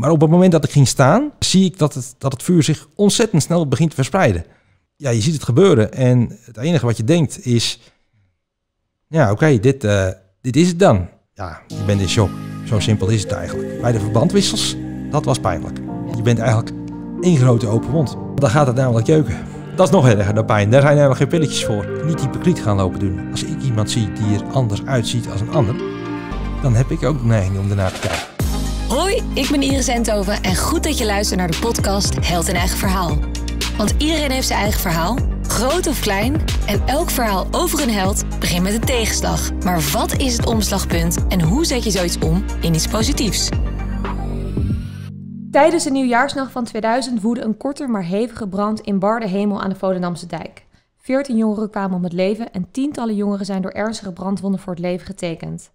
Maar op het moment dat ik ging staan, zie ik dat het, dat het vuur zich ontzettend snel begint te verspreiden. Ja, je ziet het gebeuren. En het enige wat je denkt is, ja oké, dit, eh, dit is het dan. Ja, je bent in shock. Zo simpel is het eigenlijk. Bij de verbandwissels, dat was pijnlijk. Je bent eigenlijk één grote open mond. Dan gaat het namelijk jeuken. Dat is nog erger dan pijn. Daar zijn helemaal geen pilletjes voor. Niet hypocriet gaan lopen doen. Als ik iemand zie die er anders uitziet als een ander, dan heb ik ook de neiging om ernaar te kijken. Hoi, ik ben Iris Entoven en goed dat je luistert naar de podcast Held in Eigen Verhaal. Want iedereen heeft zijn eigen verhaal, groot of klein, en elk verhaal over een held begint met een tegenslag. Maar wat is het omslagpunt en hoe zet je zoiets om in iets positiefs? Tijdens de nieuwjaarsnacht van 2000 woedde een korte maar hevige brand in barde hemel aan de Volendamse dijk. Veertien jongeren kwamen om het leven en tientallen jongeren zijn door ernstige brandwonden voor het leven getekend.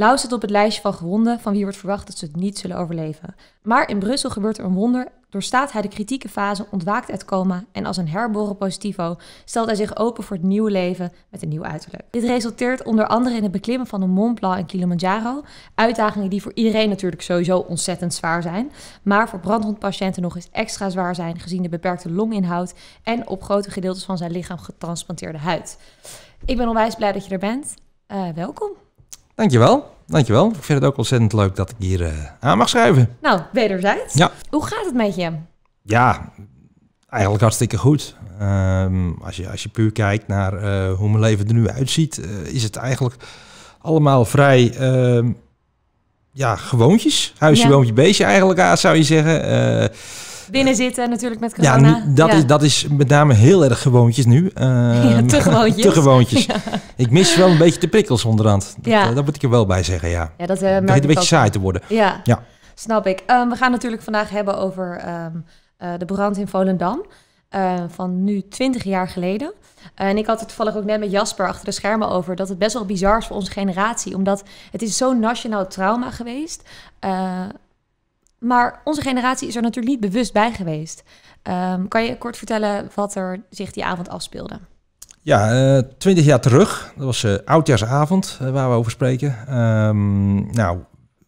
Lau zit op het lijstje van gewonden van wie wordt verwacht dat ze het niet zullen overleven. Maar in Brussel gebeurt er een wonder. Doorstaat hij de kritieke fase, ontwaakt uit coma en als een herboren positivo stelt hij zich open voor het nieuwe leven met een nieuw uiterlijk. Dit resulteert onder andere in het beklimmen van de Mont Blanc en Kilimanjaro. Uitdagingen die voor iedereen natuurlijk sowieso ontzettend zwaar zijn, maar voor brandhondpatiënten nog eens extra zwaar zijn gezien de beperkte longinhoud en op grote gedeeltes van zijn lichaam getransplanteerde huid. Ik ben onwijs blij dat je er bent. Eh, welkom. Dankjewel. Dankjewel. Ik vind het ook ontzettend leuk dat ik hier eh, aan mag schrijven. Nou, wederzijds. Ja. Hoe gaat het met je? Ja, eigenlijk hartstikke goed. Ehm, als, je, als je puur kijkt naar eh, hoe mijn leven er nu uitziet, eh, is het eigenlijk allemaal vrij ehm, ja, gewoontjes. Huisje, ja. woontje, beestje eigenlijk, zou je zeggen binnenzitten zitten natuurlijk met corona. Ja, dat, Is, dat is met name heel erg gewoontjes nu. Ehm, ja, te gewoontjes. te gewoontjes. Ik mis wel een beetje de prikkels onderhand. Dat, eh, dat moet ik er wel bij zeggen, ja. ja dat, uh, begint een beetje saai te worden. Ja, ja. snap ik. Ehm, we gaan natuurlijk vandaag hebben over ehm, eh, de brand in Volendam. van nu 20 jaar geleden. en ik had het toevallig ook net met Jasper achter de schermen over... dat het best wel bizar is voor onze generatie. Omdat het is zo'n nationaal trauma geweest... Maar onze generatie is er natuurlijk niet bewust bij geweest. Ehm, kan je kort vertellen wat er zich die avond afspeelde? Ja, eh, twintig jaar terug. Dat was eh, oudjaarsavond eh, waar we over spreken. Ehm, nou,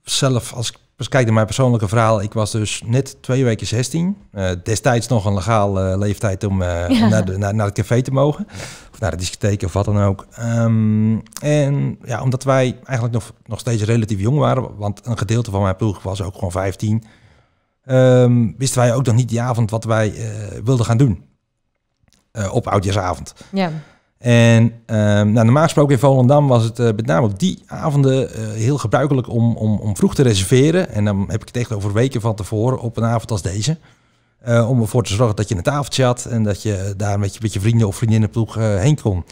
zelf als ik als dus kijk naar mijn persoonlijke verhaal, ik was dus net twee weken 16. Eh, destijds nog een legale eh, leeftijd om, eh, naar, de, naar, naar, het café te mogen. Of naar de discotheek of wat dan ook. Ehm, en ja, omdat wij eigenlijk nog, nog steeds relatief jong waren, want een gedeelte van mijn ploeg was ook gewoon 15, ehm, wisten wij ook nog niet die avond wat wij wilden gaan doen. op oudjesavond. Ja. En ehm, nou, normaal gesproken in Volendam was het eh, met name op die avonden eh, heel gebruikelijk om, om, om, vroeg te reserveren. En dan heb ik het echt over weken van tevoren op een avond als deze. Eh, om ervoor te zorgen dat je een tafeltje had en dat je daar met je, met je vrienden of vriendinnenploeg heen kon.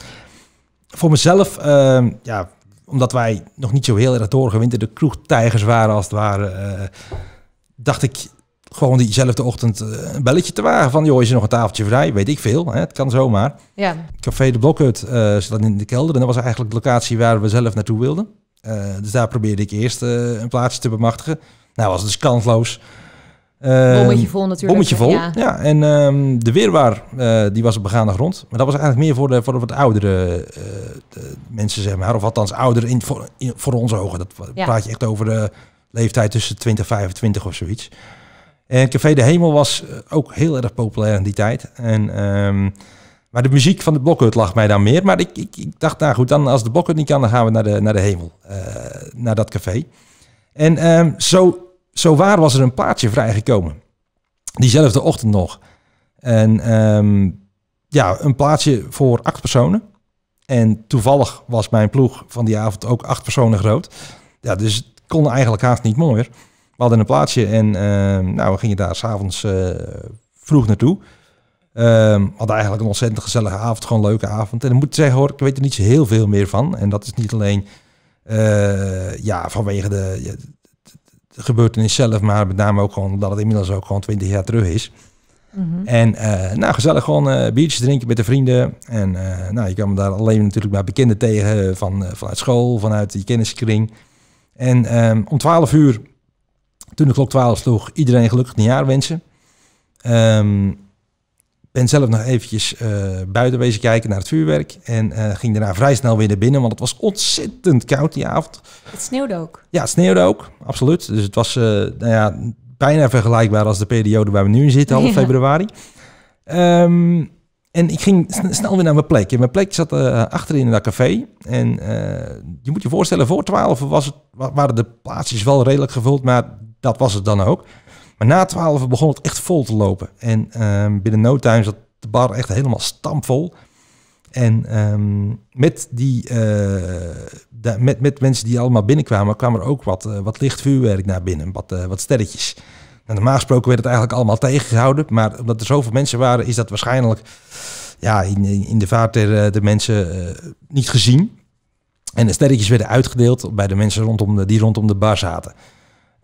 Voor mezelf, ehm, ja, omdat wij nog niet zo heel erg de kroegtijgers waren als het ware, dacht ik, gewoon diezelfde ochtend eh, een belletje te wagen van... joh, is er nog een tafeltje vrij? Weet ik veel, hè? het kan zomaar. Ja. Café de Blokhut uh, zat in de kelder. En dat was eigenlijk de locatie waar we zelf naartoe wilden. Eh, dus daar probeerde ik eerst een plaatsje te bemachtigen. Nou was het dus kansloos. Ehm, bommetje vol natuurlijk. Bommetje vol, ja. ja en ehm, de weerwaar, die was op begaande grond. Maar dat was eigenlijk meer voor de, voor wat oudere mensen, zeg maar. Of althans ouder in, voor, voor onze ogen. Dat praat je echt over de leeftijd tussen 20 en 25 of zoiets. En Café de Hemel was eh, ook heel erg populair in die tijd. En, ehm, maar de muziek van de Blokhut lag mij dan meer. Maar ik, ik, ik, dacht, nou goed, dan als de Blokhut niet kan, dan gaan we naar de, naar de Hemel. Eh, naar dat café. En ehm, zo, zo waar was er een plaatje vrijgekomen. Diezelfde ochtend nog. En ehm, ja, een plaatsje voor acht personen. En toevallig was mijn ploeg van die avond ook acht personen groot. Ja, dus het kon eigenlijk haast niet mooier. We hadden een plaatsje en ehm, nou, we gingen daar s'avonds uh, vroeg naartoe. Um, hadden eigenlijk een ontzettend gezellige avond, gewoon leuke avond. En dan moet ik zeggen hoor, ik weet er niet zo heel veel meer van. En dat is niet alleen eh, ja, vanwege de, gebeurtenis zelf, maar met name ook gewoon dat het inmiddels ook gewoon 20 jaar terug is. Mhm. En eh, nou, gezellig gewoon uh, biertjes drinken met de vrienden. En nou, je kwam daar alleen natuurlijk maar bekenden tegen van, vanuit school, vanuit je kenniskring. En ehm, om 12 uur toen de klok 12 sloeg, iedereen gelukkig een jaar wensen. Um, ben zelf nog eventjes eh, buiten bezig kijken naar het vuurwerk. En eh, ging daarna vrij snel weer naar binnen, want het was ontzettend koud die avond. Het sneeuwde ook. Ja, het sneeuwde ook, absoluut. Dus het was eh, nou ja, bijna vergelijkbaar als de periode waar we nu in zitten, half februari. Ehm, en ik ging snel weer naar mijn plek. En mijn plek zat achterin in dat café. En je moet je voorstellen, voor 12 was het, waren de plaatsjes wel redelijk gevuld, maar dat was het dan ook. Maar na twaalf begon het echt vol te lopen. En ehm, binnen no time zat de bar echt helemaal stampvol. En ehm, met, die, eh, met, met mensen die allemaal binnenkwamen, kwam er ook wat, eh, wat licht vuurwerk naar binnen, wat, eh, wat sterretjes. Nou, normaal gesproken werd het eigenlijk allemaal tegengehouden, maar omdat er zoveel mensen waren, is dat waarschijnlijk ja, in, in de vaart der, de mensen niet gezien. En de sterretjes werden uitgedeeld bij de mensen rondom de, die rondom de bar zaten.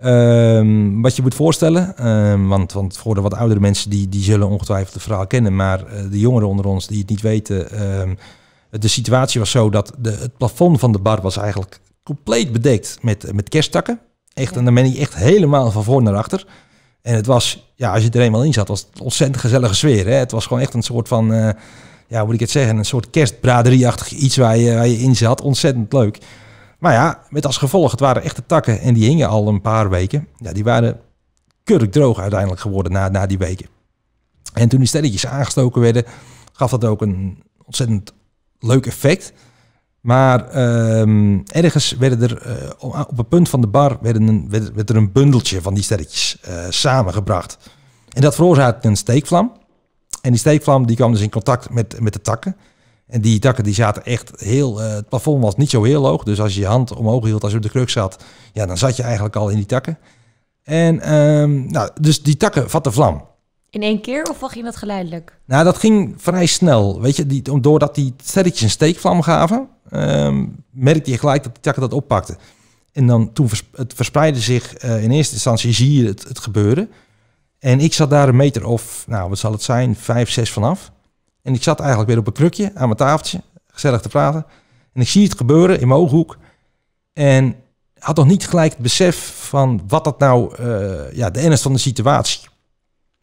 Ehm, wat je moet voorstellen, ehm, want, want, voor de wat oudere mensen die, die zullen ongetwijfeld het verhaal kennen, maar eh, de jongeren onder ons die het niet weten, ehm, de situatie was zo dat de, het plafond van de bar was eigenlijk compleet bedekt met, met kersttakken. Echt, En dan ben je echt helemaal van voor naar achter. En het was, ja, als je er eenmaal in zat, was het ontzettend gezellige sfeer. Hè? Het was gewoon echt een soort van, eh, ja, hoe moet ik het zeggen, een soort kerstbraderieachtig iets waar je, waar je in zat. Ontzettend leuk. Maar ja, met als gevolg, het waren echte takken en die hingen al een paar weken. Ja, die waren keurig droog uiteindelijk geworden na, na die weken. En toen die sterretjes aangestoken werden, gaf dat ook een ontzettend leuk effect. Maar ehm, ergens werden er eh, op het punt van de bar werden, werd, werd er een bundeltje van die sterretjes eh, samengebracht. En dat veroorzaakte een steekvlam. En die steekvlam die kwam dus in contact met, met de takken. En die takken die zaten echt heel... Eh, het plafond was niet zo heel hoog. Dus als je je hand omhoog hield als je op de kruk zat... Ja, dan zat je eigenlijk al in die takken. En ehm, nou, dus die takken vatten vlam. In één keer of wacht je dat geleidelijk? Nou, dat ging vrij snel. Weet je, die, doordat die sterretjes een steekvlam gaven... Ehm, merkte je gelijk dat die takken dat oppakten. En dan toen het verspreidde zich eh, in eerste instantie, zie je het, het gebeuren. En ik zat daar een meter of, nou wat zal het zijn, vijf, zes vanaf. En ik zat eigenlijk weer op een krukje aan mijn tafeltje, gezellig te praten. En ik zie het gebeuren in mijn ooghoek. En had nog niet gelijk het besef van wat dat nou, uh, ja, de ernst van de situatie.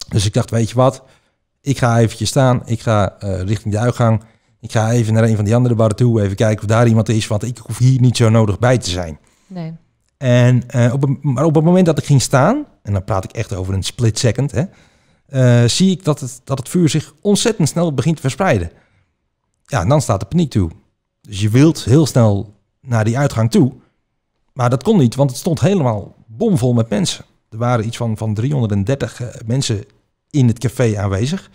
Dus ik dacht, weet je wat, ik ga eventjes staan, ik ga eh, richting de uitgang. Ik ga even naar een van die andere barren toe, even kijken of daar iemand is, want ik hoef hier niet zo nodig bij te zijn. Nee. En, eh, op, maar op het moment dat ik ging staan, en dan praat ik echt over een split second, hè, eh, zie ik dat het, dat het vuur zich ontzettend snel begint te verspreiden. Ja, en dan staat de paniek toe. Dus je wilt heel snel naar die uitgang toe. Maar dat kon niet, want het stond helemaal bomvol met mensen. Er waren iets van, van 330 eh, mensen in het café aanwezig.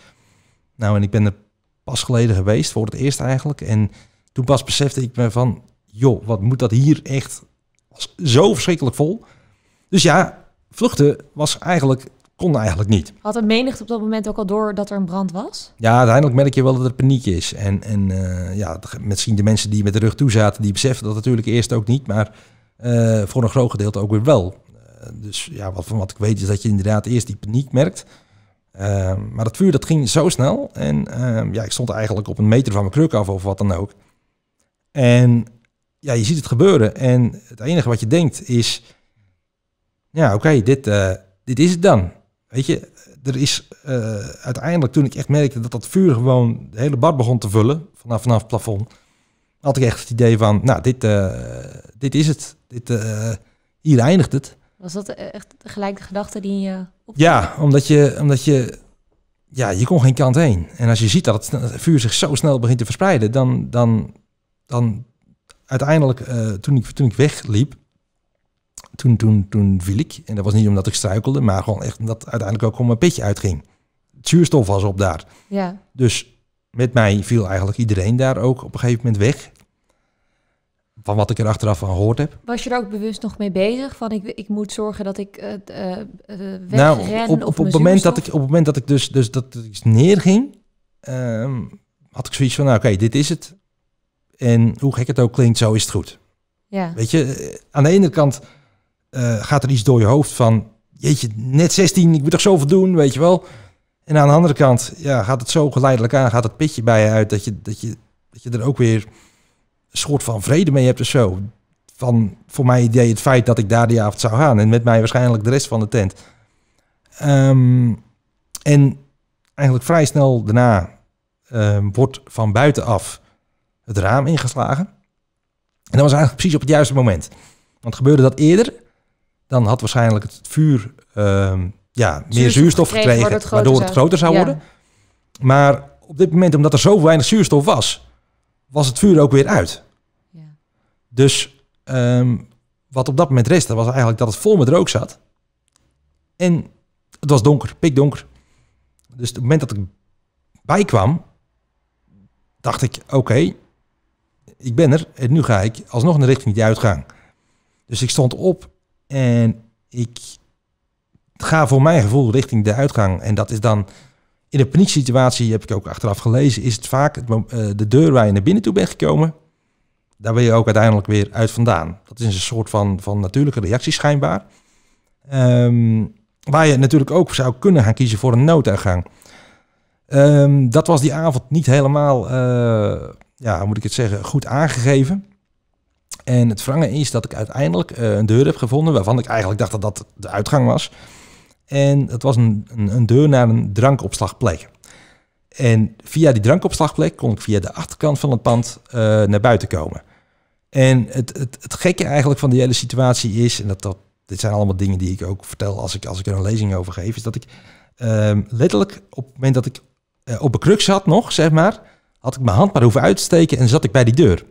Nou, en ik ben er pas geleden geweest, voor het eerst eigenlijk. En toen pas besefte ik me van, joh, wat moet dat hier echt zo verschrikkelijk vol. Dus ja, vluchten was eigenlijk kon eigenlijk niet. Had het menigte op dat moment ook al door dat er een brand was? Ja, uiteindelijk merk je wel dat er paniek is. En, en eh, ja, misschien de mensen die met de rug toe zaten, die beseffen dat natuurlijk eerst ook niet, maar eh, voor een groot gedeelte ook weer wel. Eh, dus ja, wat, van wat ik weet is dat je inderdaad eerst die paniek merkt. Ehm, maar dat vuur dat ging zo snel. En ehm, ja, ik stond eigenlijk op een meter van mijn kruk af of wat dan ook. En ja, je ziet het gebeuren. En het enige wat je denkt is, ja oké, dit, dit is het dan. Weet je, er is eh, uiteindelijk toen ik echt merkte dat dat vuur gewoon de hele bar begon te vullen vanaf, vanaf het plafond, had ik echt het idee van, nou, dit, eh, dit is het. Dit, eh, hier eindigt het. Was dat echt gelijk de gedachte die je Ja, omdat je, omdat je, ja, je kon geen kant heen. En als je ziet dat het vuur zich zo snel begint te verspreiden, dan, dan, dan uiteindelijk, toen, ik, toen ik wegliep, toen, toen, toen viel ik. En dat was niet omdat ik struikelde, maar gewoon echt omdat uiteindelijk ook gewoon mijn pitje uitging. zuurstof was op daar. Ja. Dus met mij viel eigenlijk iedereen daar ook op een gegeven moment weg. Van wat ik er achteraf van gehoord heb. Was je er ook bewust nog mee bezig? Van ik, ik moet zorgen dat ik eh, eh, eh, nou, op, op, het moment dat ik Op het moment dat ik dus, dus dat ik neerging, ehm, had ik zoiets van, nou oké, dit is het. En hoe gek het ook klinkt, zo is het goed. Ja. Weet je, aan de ene kant eh, gaat er iets door je hoofd van, jeetje, net 16, ik moet toch zoveel doen, weet je wel. En aan de andere kant ja, gaat het zo geleidelijk aan, gaat het pitje bij je uit dat je, dat je, dat je er ook weer een soort van vrede mee hebt of zo. Van voor mij idee het feit dat ik daar die avond zou gaan en met mij waarschijnlijk de rest van de tent. Ehm, en eigenlijk vrij snel daarna ehm, wordt van buitenaf het raam ingeslagen. En dat was eigenlijk precies op het juiste moment. Want gebeurde dat eerder, dan had waarschijnlijk het vuur ehm, ja, meer zuurstof, gekregen, waardoor het groter, zou, worden. Maar op dit moment, omdat er zo weinig zuurstof was, was het vuur ook weer uit. Ja. Dus ehm, wat op dat moment restte, was eigenlijk dat het vol met rook zat. En het was donker, pikdonker. Dus op het moment dat ik kwam, dacht ik, oké, ik ben er en nu ga ik alsnog in de richting die uitgang. Dus ik stond op en ik ga voor mijn gevoel richting de uitgang. En dat is dan in een panieksituatie, heb ik ook achteraf gelezen, is het vaak eh, de deur waar je naar binnen toe bent gekomen. Daar ben je ook uiteindelijk weer uit vandaan. Dat is een soort van, van natuurlijke reactie schijnbaar. Ehm, waar je natuurlijk ook zou kunnen gaan kiezen voor een nooduitgang. Ehm, dat was die avond niet helemaal, eh, ja, hoe moet ik het zeggen, goed aangegeven. En het wrange is dat ik uiteindelijk eh, een deur heb gevonden waarvan ik eigenlijk dacht dat dat de uitgang was. En dat was een, een, een, deur naar een drankopslagplek. En via die drankopslagplek kon ik via de achterkant van het pand eh, naar buiten komen. En het, het, het gekke eigenlijk van die hele situatie is, en dat, dat, dit zijn allemaal dingen die ik ook vertel als ik, als ik er een lezing over geef, is dat ik ehm, letterlijk op het moment dat ik eh, op een kruk zat nog, zeg maar, had ik mijn hand maar hoeven uitsteken en zat ik bij die deur.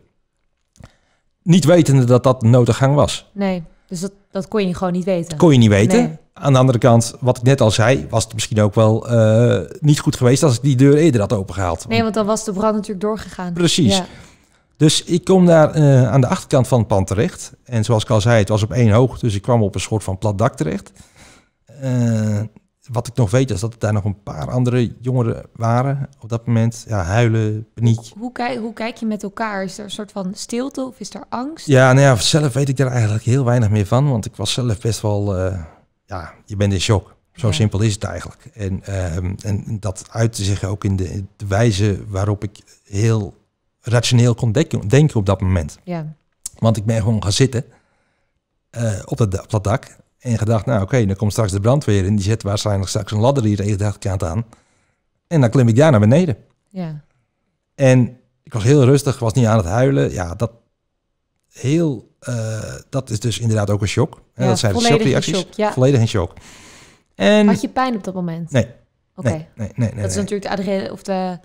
Niet wetende dat dat de noodgang was. Nee, dus dat, dat kon je gewoon niet weten. kon je niet weten. Aan de andere kant, wat ik net al zei, was het misschien ook wel eh, niet goed geweest als ik die deur eerder had opengehaald. Nee, want dan was de brand natuurlijk doorgegaan. Precies. Dus ik kom daar eh, aan de achterkant van het pand terecht. En zoals ik al zei, het was op één hoog, dus ik kwam op een soort van plat dak terecht. Eh, wat ik nog weet is dat er daar nog een paar andere jongeren waren op dat moment. Ja, huilen, paniek. Hoe, kijk, hoe kijk je met elkaar? Is er een soort van stilte of is er angst? Ja, nou ja, zelf weet ik daar eigenlijk heel weinig meer van. Want ik was zelf best wel, eh, ja, je bent in shock. Zo simpel is het eigenlijk. En, ehm, en dat uit te zeggen ook in de, wijze waarop ik heel rationeel kon denken, op dat moment. Ja. Want ik ben gewoon gaan zitten eh, op, dat, op dat dak. En gedacht, nou oké, dan komt straks de brandweer en die zet waarschijnlijk straks een ladder hier tegen dacht, achterkant aan. En dan klim ik daar naar beneden. Ja. En ik was heel rustig, was niet aan het huilen. Ja, dat, heel, eh, dat is dus inderdaad ook een shock. Ja, dat zijn de shockreacties. ja. Volledig een shock. En... Had je pijn op dat moment? Nee. Oké. Nee, nee, nee, dat is natuurlijk de adrenaline of de...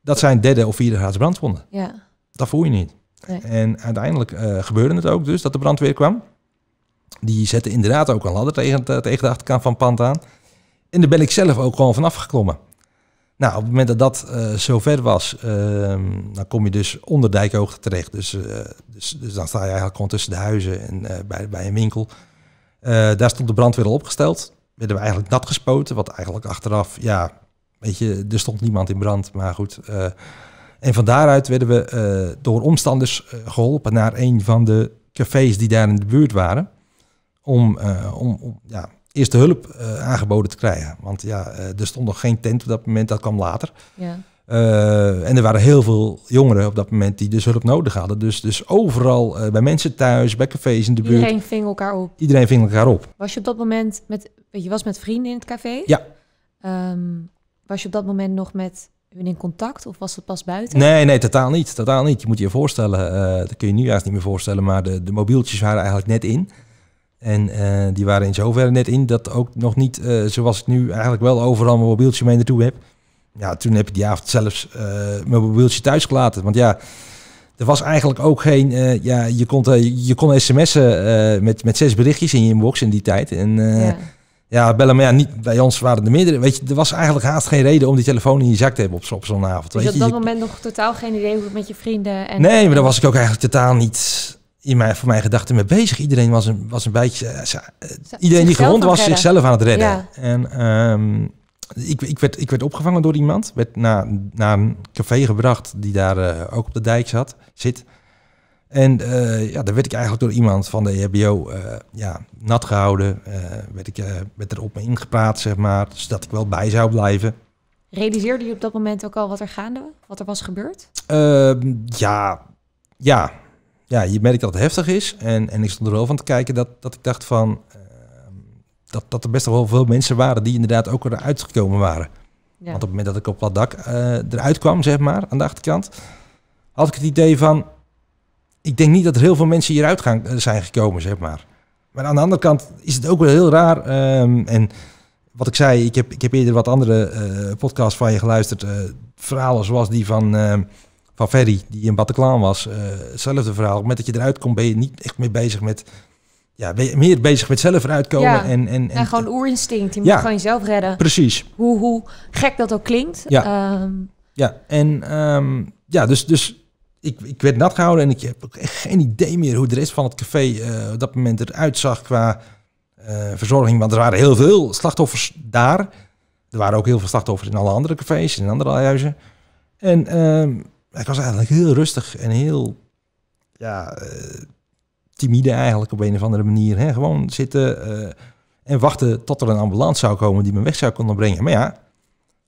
Dat zijn derde of vierde graads brandwonden. Ja. Dat voel je niet. Nee. En uiteindelijk eh, gebeurde het ook dus dat de brandweer kwam. Die zette inderdaad ook een ladder tegen, eh, tegen de achterkant van het pand aan. En daar ben ik zelf ook gewoon vanaf geklommen. Nou, op het moment dat dat uh, eh, zo ver was, ehm, dan kom je dus onder dijkhoogte terecht. Dus, eh, dus, dus, dan sta je eigenlijk gewoon tussen de huizen en bij, bij een winkel. daar stond de brandweer al opgesteld. Werden we eigenlijk nat gespoten, wat eigenlijk achteraf, ja, weet je, er stond niemand in brand, maar goed. en van daaruit werden we door omstanders geholpen naar een van de cafés die daar in de buurt waren om, uh, om, om, ja, eerste hulp eh, aangeboden te krijgen. Want ja, eh, er stond nog geen tent op dat moment, dat kwam later. Ja. en er waren heel veel jongeren op dat moment die dus hulp nodig hadden. Dus, dus overal, bij mensen thuis, bij cafés in de buurt. Iedereen ving elkaar op. Iedereen ving elkaar op. Was je op dat moment met, je was met vrienden in het café? Ja. Ehm, was je op dat moment nog met hun in contact of was het pas buiten? Nee, nee, totaal niet. Totaal niet. Je moet je voorstellen, dat kun je nu juist niet meer voorstellen, maar de, de mobieltjes waren eigenlijk net in. En eh, die waren in zoverre net in dat ook nog niet, uh, zoals ik nu eigenlijk wel overal mijn mobieltje mee naartoe heb. Ja, toen heb ik die avond zelfs eh, mijn mobieltje thuis gelaten. Want ja, er was eigenlijk ook geen, ja, je kon, je kon sms'en met, met zes berichtjes in je inbox in die tijd. En ja. ja. bellen, maar ja, niet, bij ons waren de meerdere. Weet je, er was eigenlijk haast geen reden om die telefoon in je zak te hebben op, zo'n avond. Dus weet op dat moment nog totaal geen idee hoe het met je vrienden... En nee, maar dan was ik ook eigenlijk totaal niet in mijn, voor mijn gedachten mee bezig. Iedereen was een, was een beetje... Eh, eh, ze, iedereen die gewond was, zichzelf aan het redden. En ehm, ik, ik, werd, ik werd opgevangen door iemand. Werd naar, naar een café gebracht die daar eh, ook op de dijk zat, zit. En ja, daar werd ik eigenlijk door iemand van de e EHBO uh, ja, nat gehouden. werd, ik, werd er op me ingepraat, zeg maar. zodat ik wel bij zou blijven. Realiseerde je op dat moment ook al wat er gaande, wat er was gebeurd? Ehm, ja, ja, ja, je merkt dat het heftig is. En, en ik stond er wel van te kijken dat, dat ik dacht van... Ehm, dat, dat er best wel veel mensen waren die inderdaad ook eruit gekomen waren. Want op het moment dat ik op dat dak eh, eruit kwam, zeg maar, aan de achterkant... had ik het idee van... Ik denk niet dat er heel veel mensen hieruit gaan, eh, zijn gekomen, zeg maar. Maar aan de andere kant is het ook wel heel raar. Ehm, en wat ik zei, ik heb, ik heb eerder wat andere uh, podcasts van je geluisterd. verhalen zoals die van ehm, van Ferry, die in Bataclan was. Uh, hetzelfde verhaal. Met dat je eruit komt, ben je niet echt meer bezig met... Ja, ben je meer bezig met zelf eruit komen. En, en, en, en, gewoon eh, oerinstinct. Je moet gewoon jezelf redden. Precies. Hoe, hoe gek dat ook klinkt. Ja, ehm, ja. en ehm, ja, dus, dus ik, ik werd nat gehouden en ik heb ook echt geen idee meer hoe de rest van het café eh, op dat moment eruit zag qua verzorging. Want er waren heel veel slachtoffers daar. Er waren ook heel veel slachtoffers in alle andere cafés en andere huizen. En um, ik was eigenlijk heel rustig en heel ja, eh, timide eigenlijk op een of andere manier. Hè? Gewoon zitten eh, en wachten tot er een ambulance zou komen die me weg zou kunnen brengen. Maar ja,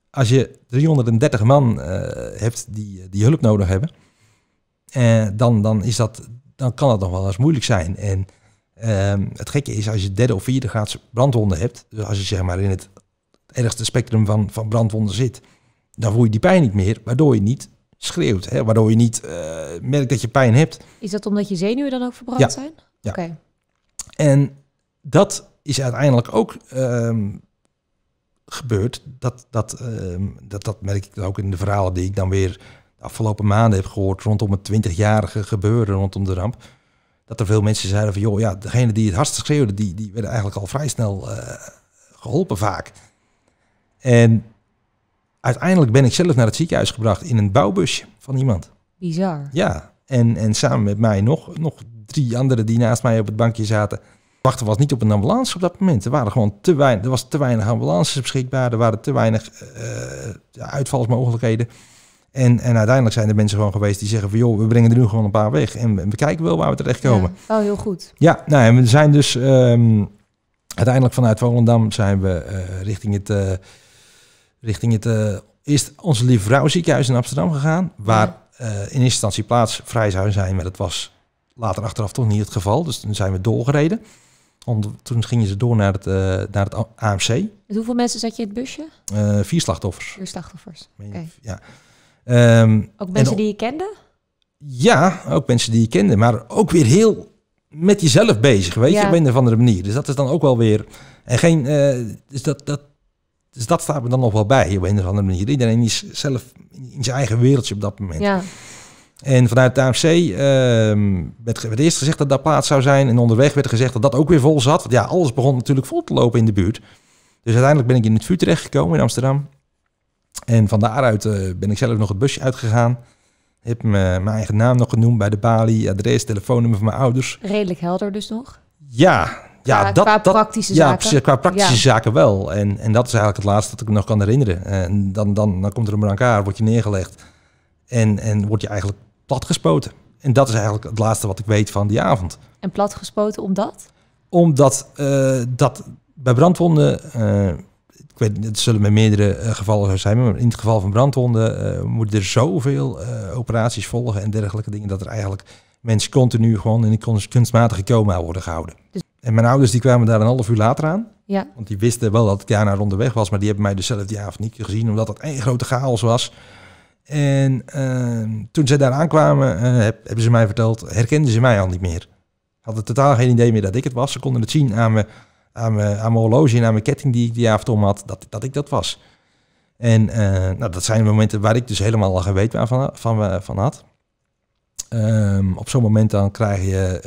als je 330 man eh, hebt die, die hulp nodig hebben, dan, dan, is dat, dan kan dat nog wel eens moeilijk zijn. En ehm, het gekke is, als je derde of vierde graads brandwonden hebt, dus als je zeg maar in het ergste spectrum van, van brandwonden zit, dan voel je die pijn niet meer, waardoor je niet schreeuwt. Hè, waardoor je niet eh, merkt dat je pijn hebt. Is dat omdat je zenuwen dan ook verbrand zijn? Ja. Oké. En dat is uiteindelijk ook ehm, gebeurd. Dat, dat, ehm, dat, dat merk ik ook in de verhalen die ik dan weer de afgelopen maanden heb gehoord rondom het 20-jarige gebeuren rondom de ramp. Dat er veel mensen zeiden van joh, ja, degene die het hardst schreeuwde, die, die werden eigenlijk al vrij snel eh, geholpen vaak. En Uiteindelijk ben ik zelf naar het ziekenhuis gebracht in een bouwbusje van iemand. Bizar. Ja, en, en samen met mij nog, nog drie anderen die naast mij op het bankje zaten. Wachten was niet op een ambulance op dat moment. Er, waren gewoon te weinig, er was te weinig ambulances beschikbaar. Er waren te weinig eh, uitvalsmogelijkheden. En, en uiteindelijk zijn er mensen gewoon geweest die zeggen van joh, we brengen er nu gewoon een paar weg. En we kijken wel waar we terechtkomen. Ja, oh, heel goed. Ja, nou en we zijn dus ehm, uiteindelijk vanuit Volendam zijn we eh, richting het... Eh, richting het uh, eerst Onze Lieve Vrouw ziekenhuis in Amsterdam gegaan. Waar eh, in eerste instantie plaats vrij zou zijn, maar dat was later achteraf toch niet het geval. Dus toen zijn we doorgereden. Toen toen gingen ze door naar het, eh, naar het AMC. Met hoeveel mensen zat je in het busje? vier slachtoffers. Vier slachtoffers. Ja. Ehm, ook mensen die je kende? Ja, ook mensen die je kende. Maar ook weer heel met jezelf bezig, weet je, op een andere manier. Dus dat is dan ook wel weer. En geen. dus dat, dat, dus dat staat me dan nog wel bij op een of andere manier. Iedereen is zelf in zijn eigen wereldje op dat moment. Ja. En vanuit de AMC ehm, werd, werd, eerst gezegd dat dat plaats zou zijn. En onderweg werd gezegd dat dat ook weer vol zat. Want ja, alles begon natuurlijk vol te lopen in de buurt. Dus uiteindelijk ben ik in het vuur gekomen in Amsterdam. En van daaruit eh, ben ik zelf nog het busje uitgegaan. Heb me, mijn eigen naam nog genoemd bij de balie, adres, telefoonnummer van mijn ouders. Redelijk helder dus nog? Ja, ja, qua, dat, dat, praktische ja, zaken. qua praktische zaken wel. En, en dat is eigenlijk het laatste dat ik me nog kan herinneren. En dan, dan, dan komt er een brancard, wordt je neergelegd en, en word je eigenlijk platgespoten. En dat is eigenlijk het laatste wat ik weet van die avond. En platgespoten omdat? Omdat eh, dat bij brandwonden, eh, ik weet, het zullen bij meerdere eh, gevallen zijn, maar in het geval van brandwonden moeten er zoveel operaties volgen en dergelijke dingen, dat er eigenlijk mensen continu gewoon in een kunstmatige coma worden gehouden. Dus en mijn ouders die kwamen daar een half uur later aan. Ja. Want die wisten wel dat ik daarna onderweg was, maar die hebben mij dus zelf die avond niet gezien, omdat het één grote chaos was. En ehm, toen ze daar aankwamen, uh, hebben ze mij verteld, herkenden ze mij al niet meer. Hadden totaal geen idee meer dat ik het was. Ze konden het zien aan mijn, aan mijn, aan mijn horloge en aan mijn ketting die ik die avond om had, dat, dat ik dat was. En eh, nou, dat zijn momenten waar ik dus helemaal al geweten van, van, eh, van had. Ehm, op zo'n moment dan krijg je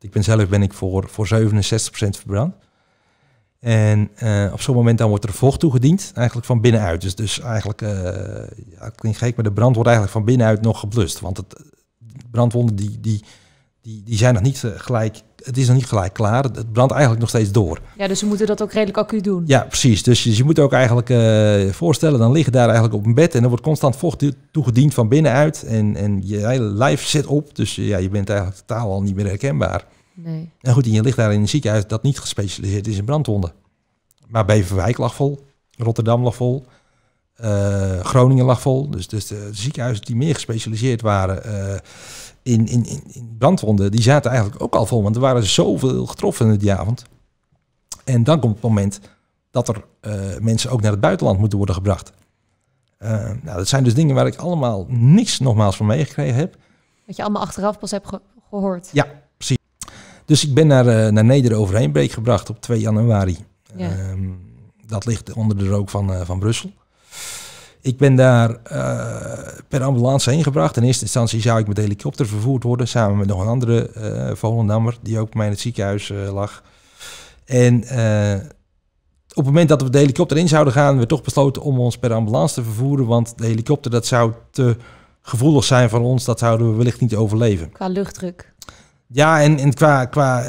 ik ben zelf ben ik voor, voor 67% verbrand. En eh, op zo'n moment dan wordt er vocht toegediend, eigenlijk van binnenuit. Dus, dus eigenlijk, uh, ja, klinkt gek, maar de brand wordt eigenlijk van binnenuit nog geblust. Want het, brandwonden die, die, die, die zijn nog niet eh, gelijk het is nog niet gelijk klaar. Het brandt eigenlijk nog steeds door. Ja, dus we moeten dat ook redelijk acuut doen. Ja, precies. Dus je, je moet ook eigenlijk uh, voorstellen, dan liggen daar eigenlijk op een bed en er wordt constant vocht toegediend van binnenuit. En, en je hele lijf zit op. Dus eh, ja, je bent eigenlijk totaal al niet meer herkenbaar. Nee. En goed, en je ligt daar in een ziekenhuis dat niet gespecialiseerd is in brandwonden. Maar Beverwijk lag vol, Rotterdam lag vol, eh, Groningen lag vol. Dus, dus de ziekenhuizen die meer gespecialiseerd waren in, in, in brandwonden, die zaten eigenlijk ook al vol. Want er waren zoveel getroffen die avond. En dan komt het moment dat er eh, mensen ook naar het buitenland moeten worden gebracht. Eh, nou, dat zijn dus dingen waar ik allemaal niks nogmaals van meegekregen heb. Dat je allemaal achteraf pas hebt gehoord. Ja, precies. Dus ik ben naar, uh, naar Nederland gebracht op 2 januari. Ehm, dat ligt onder de rook van, van Brussel. Ik ben daar eh, per ambulance heen gebracht. In eerste instantie zou ik met de helikopter vervoerd worden, samen met nog een andere uh, Volendammer, die ook bij mij in het ziekenhuis eh, lag. En op het moment dat we de helikopter in zouden gaan, we toch besloten om ons per ambulance te vervoeren. Want de helikopter, dat zou te gevoelig zijn voor ons. Dat zouden we wellicht niet overleven. Qua luchtdruk. Ja, en, en qua, qua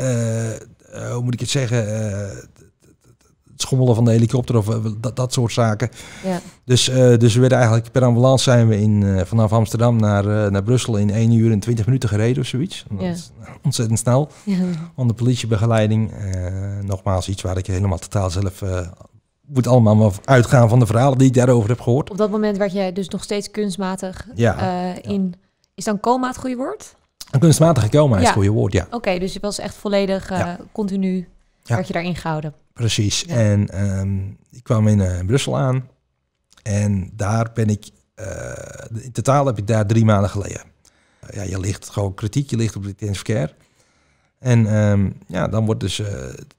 hoe moet ik het zeggen, schommelen van de helikopter of eh, dat, dat soort zaken. Ja. Dus, eh, dus we werden eigenlijk per ambulance zijn we in, eh, vanaf Amsterdam naar, naar Brussel in 1 uur en 20 minuten gereden of zoiets. Dat is ontzettend snel. Ja. Onder politiebegeleiding. nogmaals, iets waar ik helemaal totaal zelf moet allemaal maar uitgaan van de verhalen die ik daarover heb gehoord. Op dat moment werd jij dus nog steeds kunstmatig ja, in. Is dan coma het goede woord? Een kunstmatige coma is het goede woord, ja. Oké, dus je was echt volledig uh, continu Had je daarin gehouden. Precies. En ehm, ik kwam in, eh, Brussel aan. En daar ben ik, eh, in totaal heb ik daar drie maanden geleden. Eh, ja, je ligt gewoon kritiek, je ligt op de intensive care. En ehm, ja, dan, wordt dus,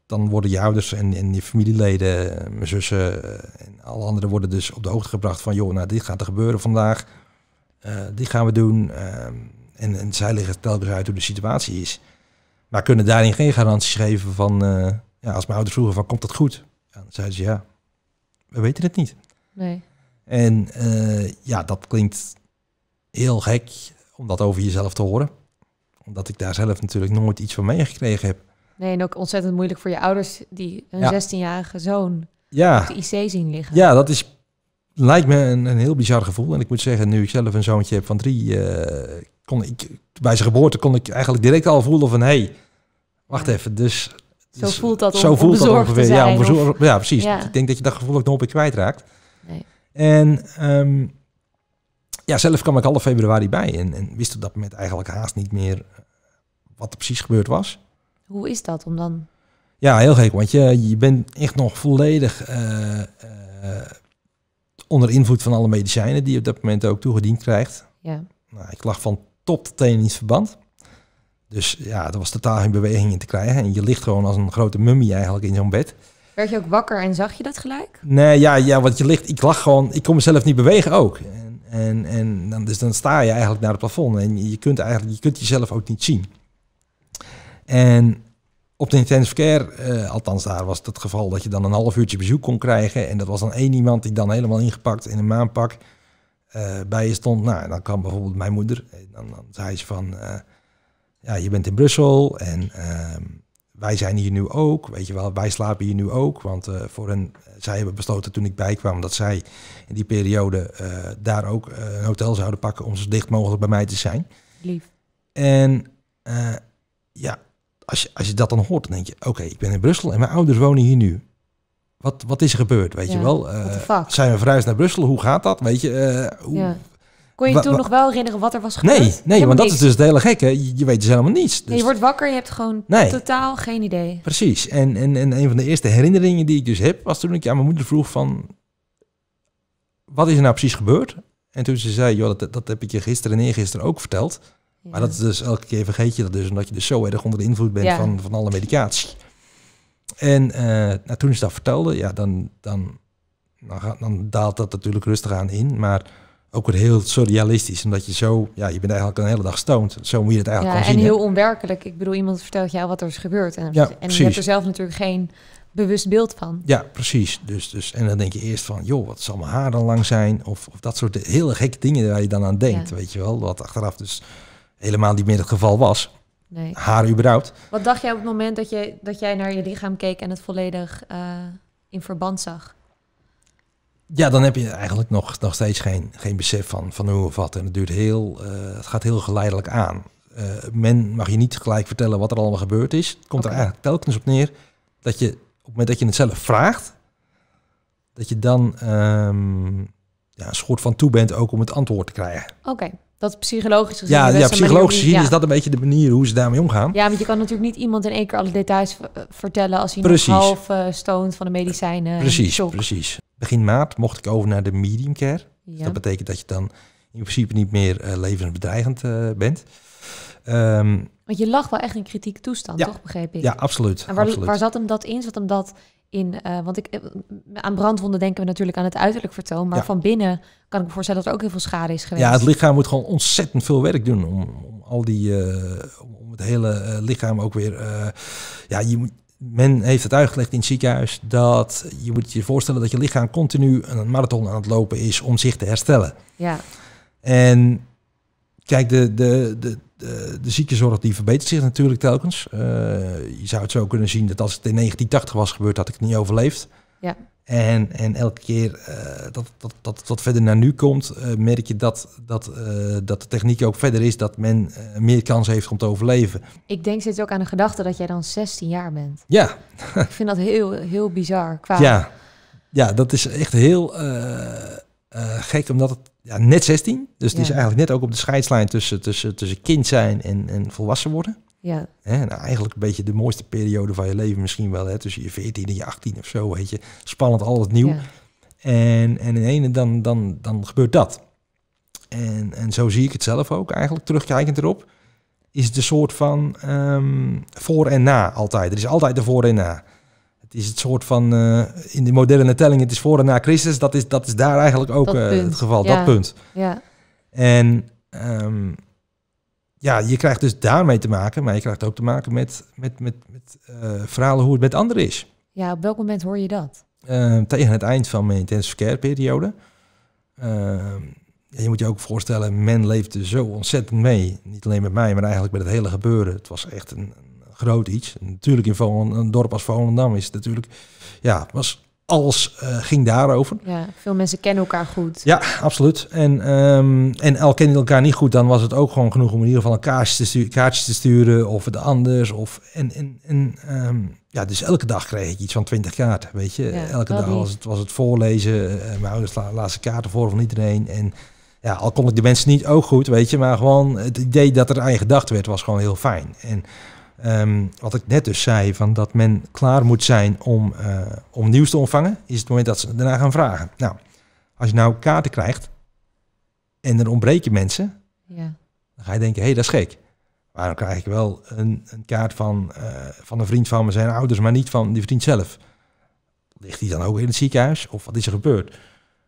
dan worden je ouders en, en je familieleden, mijn zussen en alle anderen worden dus op de hoogte gebracht van, joh, nou dit gaat er gebeuren vandaag. die gaan we doen. Ehm, en, en zij leggen telkens uit hoe de situatie is. Maar kunnen daarin geen garanties geven van ja, als mijn ouders vroegen van komt dat goed? dan zeiden ze ja, we weten het niet. Nee. En eh, ja, dat klinkt heel gek om dat over jezelf te horen. Omdat ik daar zelf natuurlijk nooit iets van meegekregen heb. Nee, en ook ontzettend moeilijk voor je ouders die een 16-jarige zoon ja. op de IC zien liggen. Ja, dat is, lijkt me een, een, heel bizar gevoel. En ik moet zeggen, nu ik zelf een zoontje heb van drie, eh, kon ik, bij zijn geboorte kon ik eigenlijk direct al voelen van... hé, hey, wacht even, dus zo dus voelt dat om, zo voelt dat ongeveer. Zijn, ja, bezorgd, ja, precies. Ik denk dat je dat gevoel ook nog een kwijtraakt. Nee. En ehm, ja, zelf kwam ik half februari bij en, en wist op dat moment eigenlijk haast niet meer eh, wat er precies gebeurd was. Hoe is dat om dan? Ja, heel gek, want je, je bent echt nog volledig eh, eh, onder invloed van alle medicijnen die je op dat moment ook toegediend krijgt. Ja. Nou, ik lag van top tot teen in iets verband. Dus ja, er was totaal geen beweging in te krijgen. En je ligt gewoon als een grote mummie eigenlijk in zo'n bed. Werd je ook wakker en zag je dat gelijk? Nee, ja, ja want je ligt, ik lag gewoon, ik kon mezelf niet bewegen ook. En, en, en dan, dus dan sta je eigenlijk naar het plafond en je kunt, eigenlijk, je kunt jezelf ook niet zien. En op de intensive care, eh, althans daar was het, het geval dat je dan een half uurtje bezoek kon krijgen. En dat was dan één iemand die dan helemaal ingepakt in een maanpak eh, bij je stond. Nou, dan kwam bijvoorbeeld mijn moeder. En dan, dan zei ze van, eh, ja, je bent in Brussel en ehm, wij zijn hier nu ook, weet je wel, wij slapen hier nu ook. Want uh, voor een, eh, zij hebben besloten toen ik bijkwam dat zij in die periode eh, daar ook een hotel zouden pakken om zo dicht mogelijk bij mij te zijn. Lief. En ja, als je, als je dat dan hoort, dan denk je, oké, ik ben in Brussel en mijn ouders wonen hier nu. Wat, wat is er gebeurd, weet je wel? zijn we verhuisd naar Brussel? Hoe gaat dat, weet je? hoe, ja. Kon je, toen nog wel herinneren wat er was gebeurd? Nee, nee want dat is dus het hele gekke. Je, weet dus helemaal niets. Dus... je wordt wakker, je hebt gewoon totaal geen idee. Precies. En, en, en een van de eerste herinneringen die ik dus heb, was toen ik aan mijn moeder vroeg van... Wat is er nou precies gebeurd? En toen ze zei, joh, dat, dat heb ik je gisteren en eergisteren ook verteld. Maar dat is dus elke keer vergeet je dat dus, omdat je dus zo erg onder de invloed bent van, van alle medicatie. En eh, nou, toen ze dat vertelde, ja, dan, dan, dan, dan daalt dat natuurlijk rustig aan in. Maar ook weer heel surrealistisch. Omdat je zo, ja, je bent eigenlijk een hele dag stoned. Zo moet je het eigenlijk ja, zien. En heel onwerkelijk. Ik bedoel, iemand vertelt jou wat er is gebeurd. En, en je hebt er zelf natuurlijk geen bewust beeld van. Ja, precies. Dus, dus, en dan denk je eerst van, joh, wat zal mijn haar dan lang zijn? Of, of dat soort hele gekke dingen waar je dan aan denkt, weet je wel. Wat achteraf dus helemaal niet meer het geval was. Nee. Haar überhaupt. Wat dacht jij op het moment dat, je, dat jij naar je lichaam keek en het volledig eh, in verband zag? ja, dan heb je eigenlijk nog, nog steeds geen, geen besef van, van hoe of wat. En het, duurt heel, eh, het gaat heel geleidelijk aan. Eh, men mag je niet gelijk vertellen wat er allemaal gebeurd is. Het komt er eigenlijk telkens op neer dat je op het moment dat je het zelf vraagt, dat je dan um, ja, een soort van toe bent ook om het antwoord te krijgen. Oké. Dat psychologisch gezien. Ja, ja psychologisch gezien is dat een beetje de manier hoe ze daarmee omgaan. Ja, want je kan natuurlijk niet iemand in één keer alle details eh, vertellen als hij precies. nog half eh, stoont van de medicijnen. Precies, precies. Begin maart mocht ik over naar de medium care. Dus ja. dat betekent dat je dan in principe niet meer uh, eh, levensbedreigend bent. Ehm, want je lag wel echt in kritiek toestand, toch begreep ik? Ja, absoluut. En waar, absoluut. waar zat hem dat in? Zat hem dat in, eh, want ik, eh, aan brandwonden denken we natuurlijk aan het uiterlijk vertoon, maar van binnen kan ik me voorstellen dat er ook heel veel schade is geweest. Ja, het lichaam moet gewoon ontzettend veel werk doen om, om al die, eh, om het hele lichaam ook weer, ja, je moet, men heeft het uitgelegd in het ziekenhuis dat je moet je voorstellen dat je lichaam continu een marathon aan het lopen is om zich te herstellen. Ja. En kijk, de, de, de, eh, de, ziekenzorg die verbetert zich natuurlijk telkens. Eh, je zou het zo kunnen zien dat als het in 1980 was gebeurd, had ik het niet overleefd. Ja. En, en elke keer eh, dat, dat, dat, verder naar nu komt, merk je dat, dat, dat de techniek ook verder is, dat men meer kans heeft om te overleven. Ik denk steeds ook aan de gedachte dat jij dan 16 jaar bent. Ja. ik vind dat heel, heel bizar. Qua... Ja. ja, dat is echt heel eh, gek omdat het ja, net 16, dus die is eigenlijk net ook op de scheidslijn tussen, tussen, tussen kind zijn en, en volwassen worden. Ja. En eigenlijk een beetje de mooiste periode van je leven misschien wel, hè, tussen je 14 en je 18 of zo, weet je. Spannend, al het nieuw. En, en in ene dan, dan, dan gebeurt dat. En, en zo zie ik het zelf ook eigenlijk, terugkijkend erop, is de soort van ehm, voor en na altijd. Er is altijd de voor en na. Het is het soort van uh, in de moderne telling, het is voor en na Christus. Dat is, dat is daar eigenlijk ook eh, het geval, dat punt. Ja. En ehm, ja, je krijgt dus daarmee te maken, maar je krijgt ook te maken met, met, met, met eh, verhalen hoe het met anderen is. Ja, op welk moment hoor je dat? tegen het eind van mijn intensive care periode. Ehm, je moet je ook voorstellen, men leefde zo ontzettend mee. Niet alleen met mij, maar eigenlijk met het hele gebeuren. Het was echt een, groot iets. natuurlijk in Volendam, een dorp als Volendam is het natuurlijk, ja, was alles uh, ging daarover. Ja, veel mensen kennen elkaar goed. Ja, absoluut. En, ehm, en al kennen elkaar niet goed, dan was het ook gewoon genoeg om in ieder geval een kaartje te, sturen, kaartje te sturen of het anders. Of, en en, en ehm, ja, dus elke dag kreeg ik iets van twintig kaarten, weet je. elke dag was het, was het voorlezen, uh, mijn ouders laatste kaarten voor van iedereen. En ja, al kon ik de mensen niet ook goed, weet je, maar gewoon het idee dat er aan je gedacht werd was gewoon heel fijn. En Ehm, wat ik net dus zei, van dat men klaar moet zijn om, eh, om nieuws te ontvangen, is het moment dat ze daarna gaan vragen. Nou, als je nou kaarten krijgt en er ontbreken mensen, ja. dan ga je denken, hé, hey, dat is gek. Maar dan krijg ik wel een, een kaart van, eh, van een vriend van mijn zijn ouders, maar niet van die vriend zelf. Ligt die dan ook in het ziekenhuis? Of wat is er gebeurd?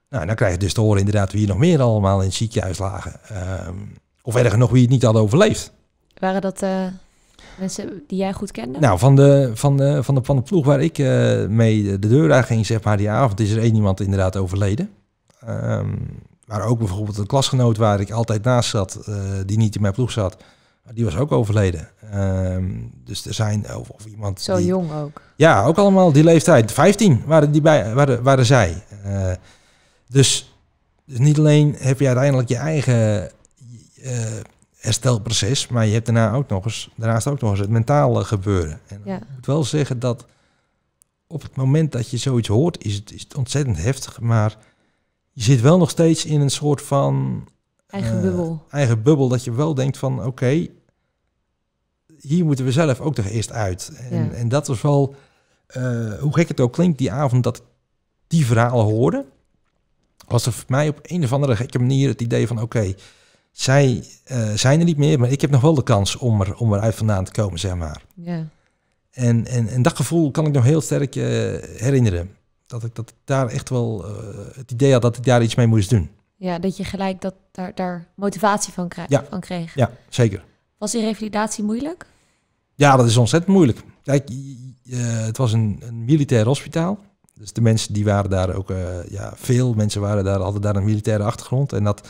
Nou, dan krijg je dus te horen inderdaad wie er nog meer allemaal in het ziekenhuis lagen. Ehm, of erger nog, wie het niet had overleefd. Waren dat... Eh, Mensen die jij goed kende? Nou, van de, van de, van de, van de ploeg waar ik eh, mee de deur uit ging, zeg maar, die avond is er één iemand inderdaad overleden. Um, maar ook bijvoorbeeld een klasgenoot waar ik altijd naast zat, eh, die niet in mijn ploeg zat, die was ook overleden. Ehm, dus er zijn, of, iemand... Zo jong ook. Ja, ook allemaal die leeftijd. 15 waren, die bij, waren, waren zij. Eh, dus, dus, niet alleen heb je uiteindelijk je eigen herstelproces, maar je hebt daarna ook nog eens, daarnaast ook nog eens het mentale gebeuren. En ja. ik moet wel zeggen dat op het moment dat je zoiets hoort, is het, is ontzettend heftig, maar je zit wel nog steeds in een soort van eigen eh, bubbel. Eigen bubbel, dat je wel denkt van oké, hier moeten we zelf ook toch eerst uit. En, en dat was wel, eh, hoe gek het ook klinkt, die avond dat die verhalen hoorde, was er voor mij op een of andere gekke manier het idee van oké, zij eh, zijn er niet meer, maar ik heb nog wel de kans om er, om eruit vandaan te komen, zeg maar. Ja. En, en, en dat gevoel kan ik nog heel sterk eh, herinneren. Dat ik, dat ik daar echt wel eh, het idee had dat ik daar iets mee moest doen. Ja, dat je gelijk dat, daar, daar motivatie van, kreeg, ja. van kreeg. Ja, zeker. Was die revalidatie moeilijk? Ja, dat is ontzettend moeilijk. Kijk, het was een, een militair hospitaal. Dus de mensen die waren daar ook, ja, veel mensen waren daar, hadden daar een militaire achtergrond. En dat,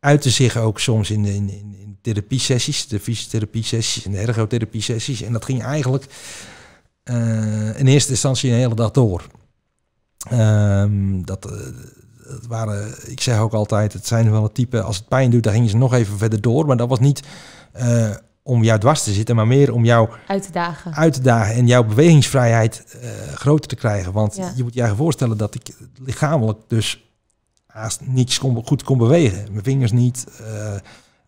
te zich ook soms in, in, in therapie-sessies, de fysiotherapie-sessies en de ergotherapie-sessies. En dat ging eigenlijk eh, in eerste instantie een hele dag door. Ehm, eh, dat, waren, ik zeg ook altijd, het zijn wel het type, als het pijn doet, dan gingen ze nog even verder door. Maar dat was niet eh, om jou dwars te zitten, maar meer om jou uit te dagen, uit te dagen en jouw bewegingsvrijheid groter te krijgen. Want je moet je eigen voorstellen dat ik lichamelijk dus haast niets kon, goed kon bewegen. Mijn vingers niet, eh, eh,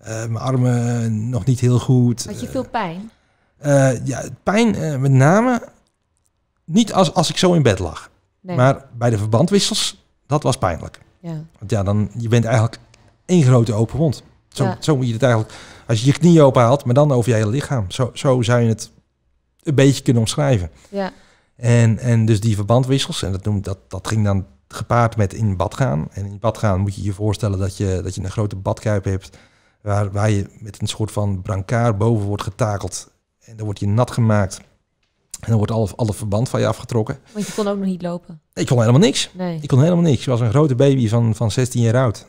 mijn armen nog niet heel goed. Had je veel eh, pijn? ja, pijn met name niet als, als ik zo in bed lag. Maar bij de verbandwissels, dat was pijnlijk. Ja. Want ja, dan, je bent eigenlijk één grote open wond. Zo, ja. zo moet je het eigenlijk, als je je knieën haalt, maar dan over je hele lichaam. Zo, zo zou je het een beetje kunnen omschrijven. Ja. En, en dus die verbandwissels, en dat, noemt, dat, dat ging dan gepaard met in bad gaan. En in bad gaan moet je je voorstellen dat je, dat je een grote badkuip hebt. Waar, waar je met een soort van brancard boven wordt getakeld. En dan wordt je nat gemaakt. En dan wordt alle, alle verband van je afgetrokken. Want je kon ook nog niet lopen. Ik kon helemaal niks. Nee. Ik kon helemaal niks. Ik was een grote baby van, van 16 jaar oud.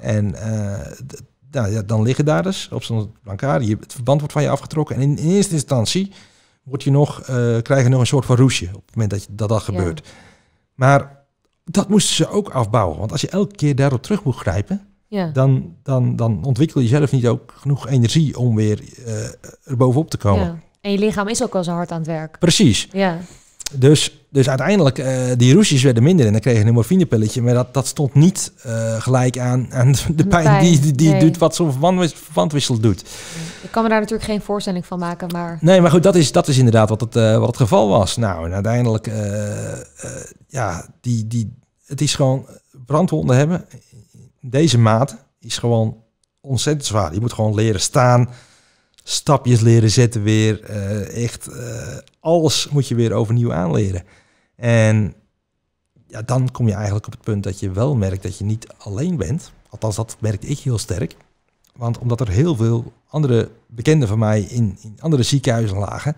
En uh, nou, ja, dan liggen daar dus op zo'n brancard. Je, het verband wordt van je afgetrokken. En in, eerste instantie wordt je nog, uh, krijg je nog een soort van roesje op het moment dat dat, gebeurt. Maar dat moesten ze ook afbouwen. Want als je elke keer daarop terug moet grijpen, dan, dan, dan ontwikkel je zelf niet ook genoeg energie om weer uh, er bovenop te komen. Ja. En je lichaam is ook al zo hard aan het werk. Precies. Ja. Dus, dus uiteindelijk, uh, die roesjes werden minder en dan kregen een morfinepilletje. Maar dat, dat stond niet eh, gelijk aan, aan de, pijn, die, die, die doet wat zo'n verbandwissel doet. Ik kan me daar natuurlijk geen voorstelling van maken, maar... Nee, maar goed, dat is, dat is inderdaad wat het, eh, wat het geval was. Nou, en uiteindelijk, ja, die, die, het is gewoon brandwonden hebben. Deze maat is gewoon ontzettend zwaar. Je moet gewoon leren staan stapjes leren zetten weer. Eh, echt, eh, alles moet je weer overnieuw aanleren. En ja, dan kom je eigenlijk op het punt dat je wel merkt dat je niet alleen bent. Althans, dat merkte ik heel sterk. Want omdat er heel veel andere bekenden van mij in, in andere ziekenhuizen lagen,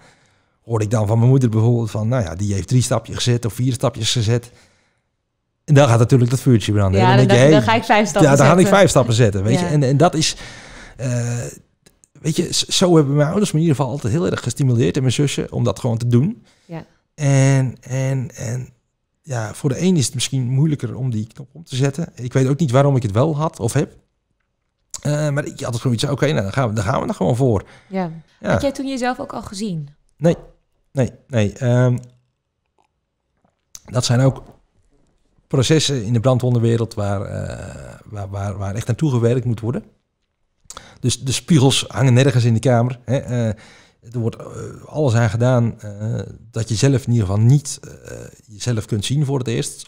hoorde ik dan van mijn moeder bijvoorbeeld van, nou ja, die heeft drie stapjes gezet of vier stapjes gezet. En dan gaat natuurlijk dat vuurtje branden. Ja, dan, dan, dan, dan ga ik vijf stappen ja, dan ga ik vijf stappen zetten, weet je. En, en dat is... Eh, weet je, zo hebben mijn ouders me in ieder geval altijd heel erg gestimuleerd en mijn zusje om dat gewoon te doen. Ja. En, en, en ja, voor de een is het misschien moeilijker om die knop om te zetten. Ik weet ook niet waarom ik het wel had of heb. Eh, maar ik had het iets, oké, okay, nou, dan gaan we, dan gaan we er gewoon voor. Ja. Had jij toen jezelf ook al gezien? Nee, nee, nee. Ehm, dat zijn ook processen in de brandwondenwereld waar, eh, waar, waar, waar echt naartoe gewerkt moet worden. Dus de spiegels hangen nergens in de kamer. Hè. Eh, er wordt eh, alles aan gedaan eh, dat je zelf in ieder geval niet jezelf kunt zien voor het eerst.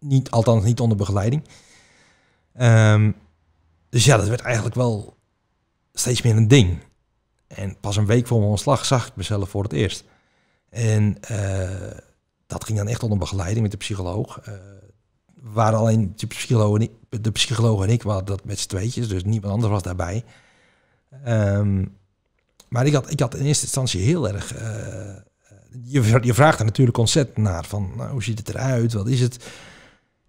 niet, althans niet onder begeleiding. Ehm, dus ja, dat werd eigenlijk wel steeds meer een ding. En pas een week voor mijn ontslag zag ik mezelf voor het eerst. En dat ging dan echt onder begeleiding met de psycholoog waar alleen de psycholoog, en ik, de en ik dat met z'n tweetjes, dus niemand anders was daarbij. Ehm, maar ik had, ik had in eerste instantie heel erg. Eh, je, je vraagt er natuurlijk ontzettend naar van nou, hoe ziet het eruit, wat is het?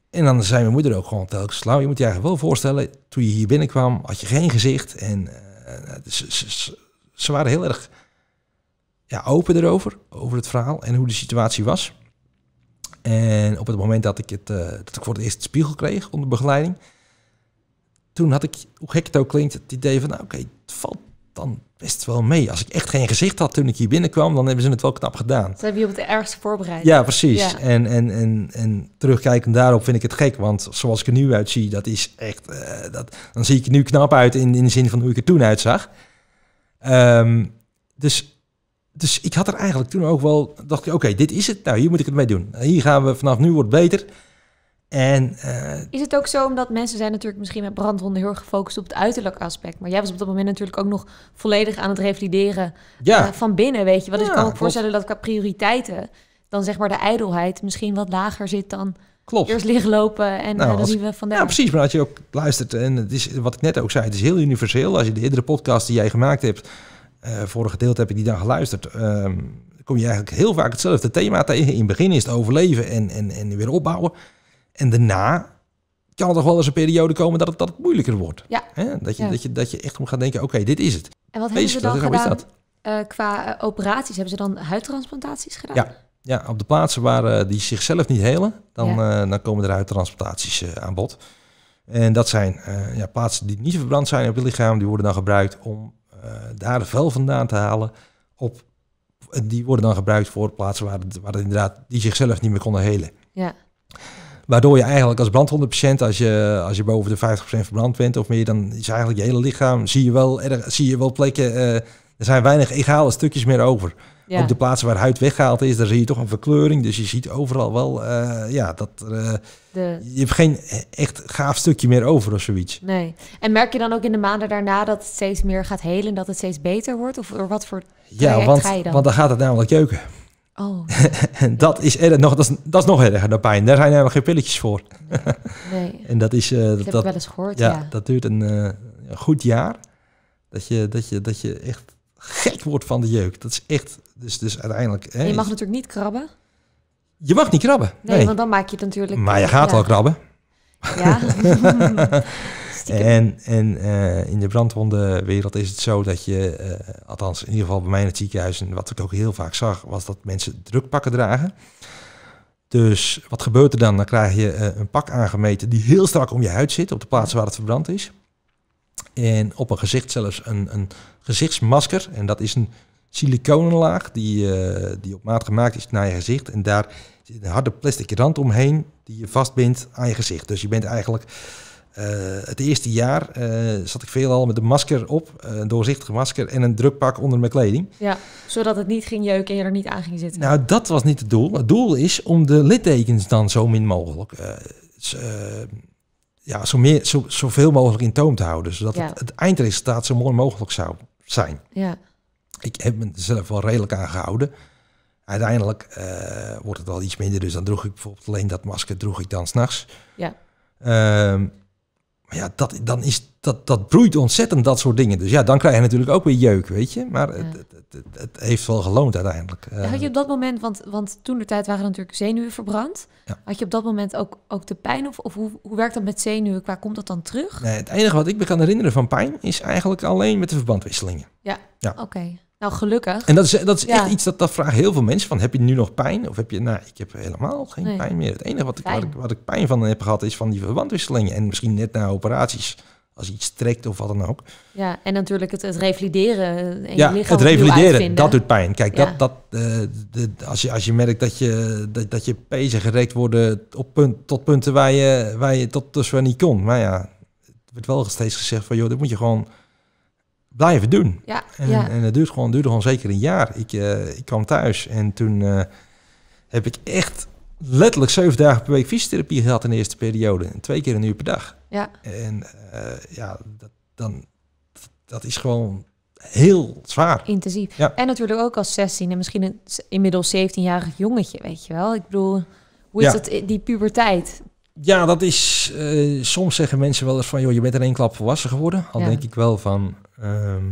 En dan zei mijn moeder ook gewoon telkens slauw. Je moet je eigenlijk wel voorstellen, toen je hier binnenkwam, had je geen gezicht. En eh, eh, ze, ze, ze, waren heel erg ja, open erover, over het verhaal en hoe de situatie was. En op het moment dat ik, het, eh, dat ik voor het eerst spiegel kreeg onder begeleiding, toen had ik, hoe gek het ook klinkt, het idee van, nou, oké, het valt dan best wel mee. Als ik echt geen gezicht had toen ik hier binnenkwam, dan hebben ze het wel knap gedaan. Ze hebben je op het ergste voorbereid. Ja, precies. En, en, en, en terugkijkend daarop vind ik het gek, want zoals ik er nu uitzie, dat is echt, eh, dat, dan zie ik er nu knap uit in, in de zin van hoe ik er toen uitzag. Ehm, dus dus ik had er eigenlijk toen ook wel, dacht ik, oké, dit is het. Nou, hier moet ik het mee doen. Hier gaan we vanaf nu wordt beter. En, eh, is het ook zo, omdat mensen zijn natuurlijk misschien met brandwonden heel erg gefocust op het uiterlijk aspect. Maar jij was op dat moment natuurlijk ook nog volledig aan het revalideren ja. Eh, van binnen, weet je. Wat ja, ik kan me voorstellen dat qua prioriteiten dan zeg maar de ijdelheid misschien wat lager zit dan Klopt. eerst liggen lopen en nou, eh, dan zien we vandaag. Ja, precies. Maar als je ook luistert, en het is wat ik net ook zei, het is heel universeel. Als je de eerdere podcast die jij gemaakt hebt uh, vorige gedeelte heb ik die dan geluisterd. Um, kom je eigenlijk heel vaak hetzelfde thema tegen. In het begin is het overleven en, en, en weer opbouwen. En daarna kan er toch wel eens een periode komen dat het, dat het moeilijker wordt. Ja. Dat, je, dat, je, dat je echt om gaat denken, oké, dit is het. En wat hebben ze dan gedaan eh, qua eh, operaties? Hebben ze dan huidtransplantaties gedaan? Ja, ja op de plaatsen waar die zichzelf niet helen, dan, dan komen er huidtransplantaties aan bod. En dat zijn ja, plaatsen die niet verbrand zijn op het lichaam. Die worden dan gebruikt om eh, daar vel vandaan te halen. Op, eh, die worden dan gebruikt voor plaatsen waar, het, waar het inderdaad die zichzelf niet meer konden helen. Ja. Waardoor je eigenlijk als brandhondenpatiënt, als je, als je boven de 50% verbrand bent of meer, dan is eigenlijk je hele lichaam, zie je wel, zie je wel plekken, eh, er zijn weinig egale stukjes meer over op de plaatsen waar huid weggehaald is, daar zie je toch een verkleuring. Dus je ziet overal wel, eh, ja, dat eh, je hebt geen echt gaaf stukje meer over of zoiets. Nee. En merk je dan ook in de maanden daarna dat het steeds meer gaat helen, dat het steeds beter wordt? Of door wat voor ja, want, ga je dan? want dan gaat het namelijk jeuken. Oh. en dat is, erg, nog, dat, is, nog erger dan pijn. Daar zijn helemaal geen pilletjes voor. nee. En dat is... Uh, dat, heb ik wel eens gehoord, ja, Dat duurt een, een goed jaar. Dat je, dat, je, dat je echt gek wordt van de jeuk. Dat is echt, dus, dus uiteindelijk... Hè, je mag natuurlijk niet krabben. Je mag niet krabben. Nee, want dan maak je het natuurlijk... Maar je eh, gaat wel krabben. Ja. en en eh, in de brandwondenwereld is het zo dat je, eh, althans in ieder geval bij mij in het ziekenhuis, en wat ik ook heel vaak zag, was dat mensen drukpakken dragen. Dus wat gebeurt er dan? Dan krijg je een pak aangemeten die heel strak om je huid zit, op de plaats waar het verbrand is. En op een gezicht zelfs een, een gezichtsmasker. En dat is een siliconenlaag die, eh, die op maat gemaakt is naar je gezicht. En daar zit een harde plastic rand omheen die je vastbindt aan je gezicht. Dus je bent eigenlijk eh, het eerste jaar eh, zat ik veelal met een masker op, een doorzichtig masker en een drukpak onder mijn kleding. Ja, zodat het niet ging jeuken en je er niet aan ging zitten. Nou, dat was niet het doel. Het doel is om de littekens dan zo min mogelijk ja, zo meer, zo, zoveel mogelijk in toom te houden. Zodat het, het, eindresultaat zo mooi mogelijk zou zijn. Ja. Ik heb me zelf wel redelijk aangehouden. Uiteindelijk eh, wordt het wel iets minder. Dus dan droeg ik bijvoorbeeld alleen dat masker droeg ik dan s'nachts. Ja. Ehm, maar ja, dat, dan is, dat, dat broeit ontzettend, dat soort dingen. Dus ja, dan krijg je natuurlijk ook weer jeuk, weet je. Maar het, het, het, heeft wel geloond uiteindelijk. had eh, je op dat moment, want, want toen de tijd waren natuurlijk zenuwen verbrand. Had je op dat moment ook, ook de pijn? Of, of hoe, hoe werkt dat met zenuwen? Waar komt dat dan terug? Nee, het enige wat ik me kan herinneren van pijn is eigenlijk alleen met de verbandwisselingen. Ja, oké. Nou, gelukkig. En dat is, dat is echt iets dat, dat vragen heel veel mensen van, heb je nu nog pijn? Of heb je, nou, ik heb helemaal geen pijn meer. Het enige wat ik, wat ik, wat ik pijn van heb gehad is van die verbandwisselingen. En misschien net na operaties, als iets trekt of wat dan ook. Ja, en natuurlijk het, het revalideren. En eh, ja, je lichaam het revalideren, dat doet pijn. Kijk, dat, dat, eh, de, als, je, als je merkt dat je, dat, dat je pezen gerekt worden op punt, tot punten waar je, waar je tot dusver niet kon. Maar ja, het wordt wel steeds gezegd van, joh, dat moet je gewoon blijven doen. Ja, en, ja. en het duurt gewoon, duurde gewoon zeker een jaar. Ik, eh, ik kwam thuis en toen eh, heb ik echt letterlijk zeven dagen per week fysiotherapie gehad in de eerste periode. En twee keer een uur per dag. Ja. En eh, ja, dat, dan, dat is gewoon heel zwaar. Intensief. Ja. En natuurlijk ook als 16 en misschien een inmiddels 17-jarig jongetje, weet je wel. Ik bedoel, hoe is ja. dat die puberteit? Ja, dat is. Eh, soms zeggen mensen wel eens van, joh, je bent in één klap volwassen geworden. Al denk ik wel van. Ehm,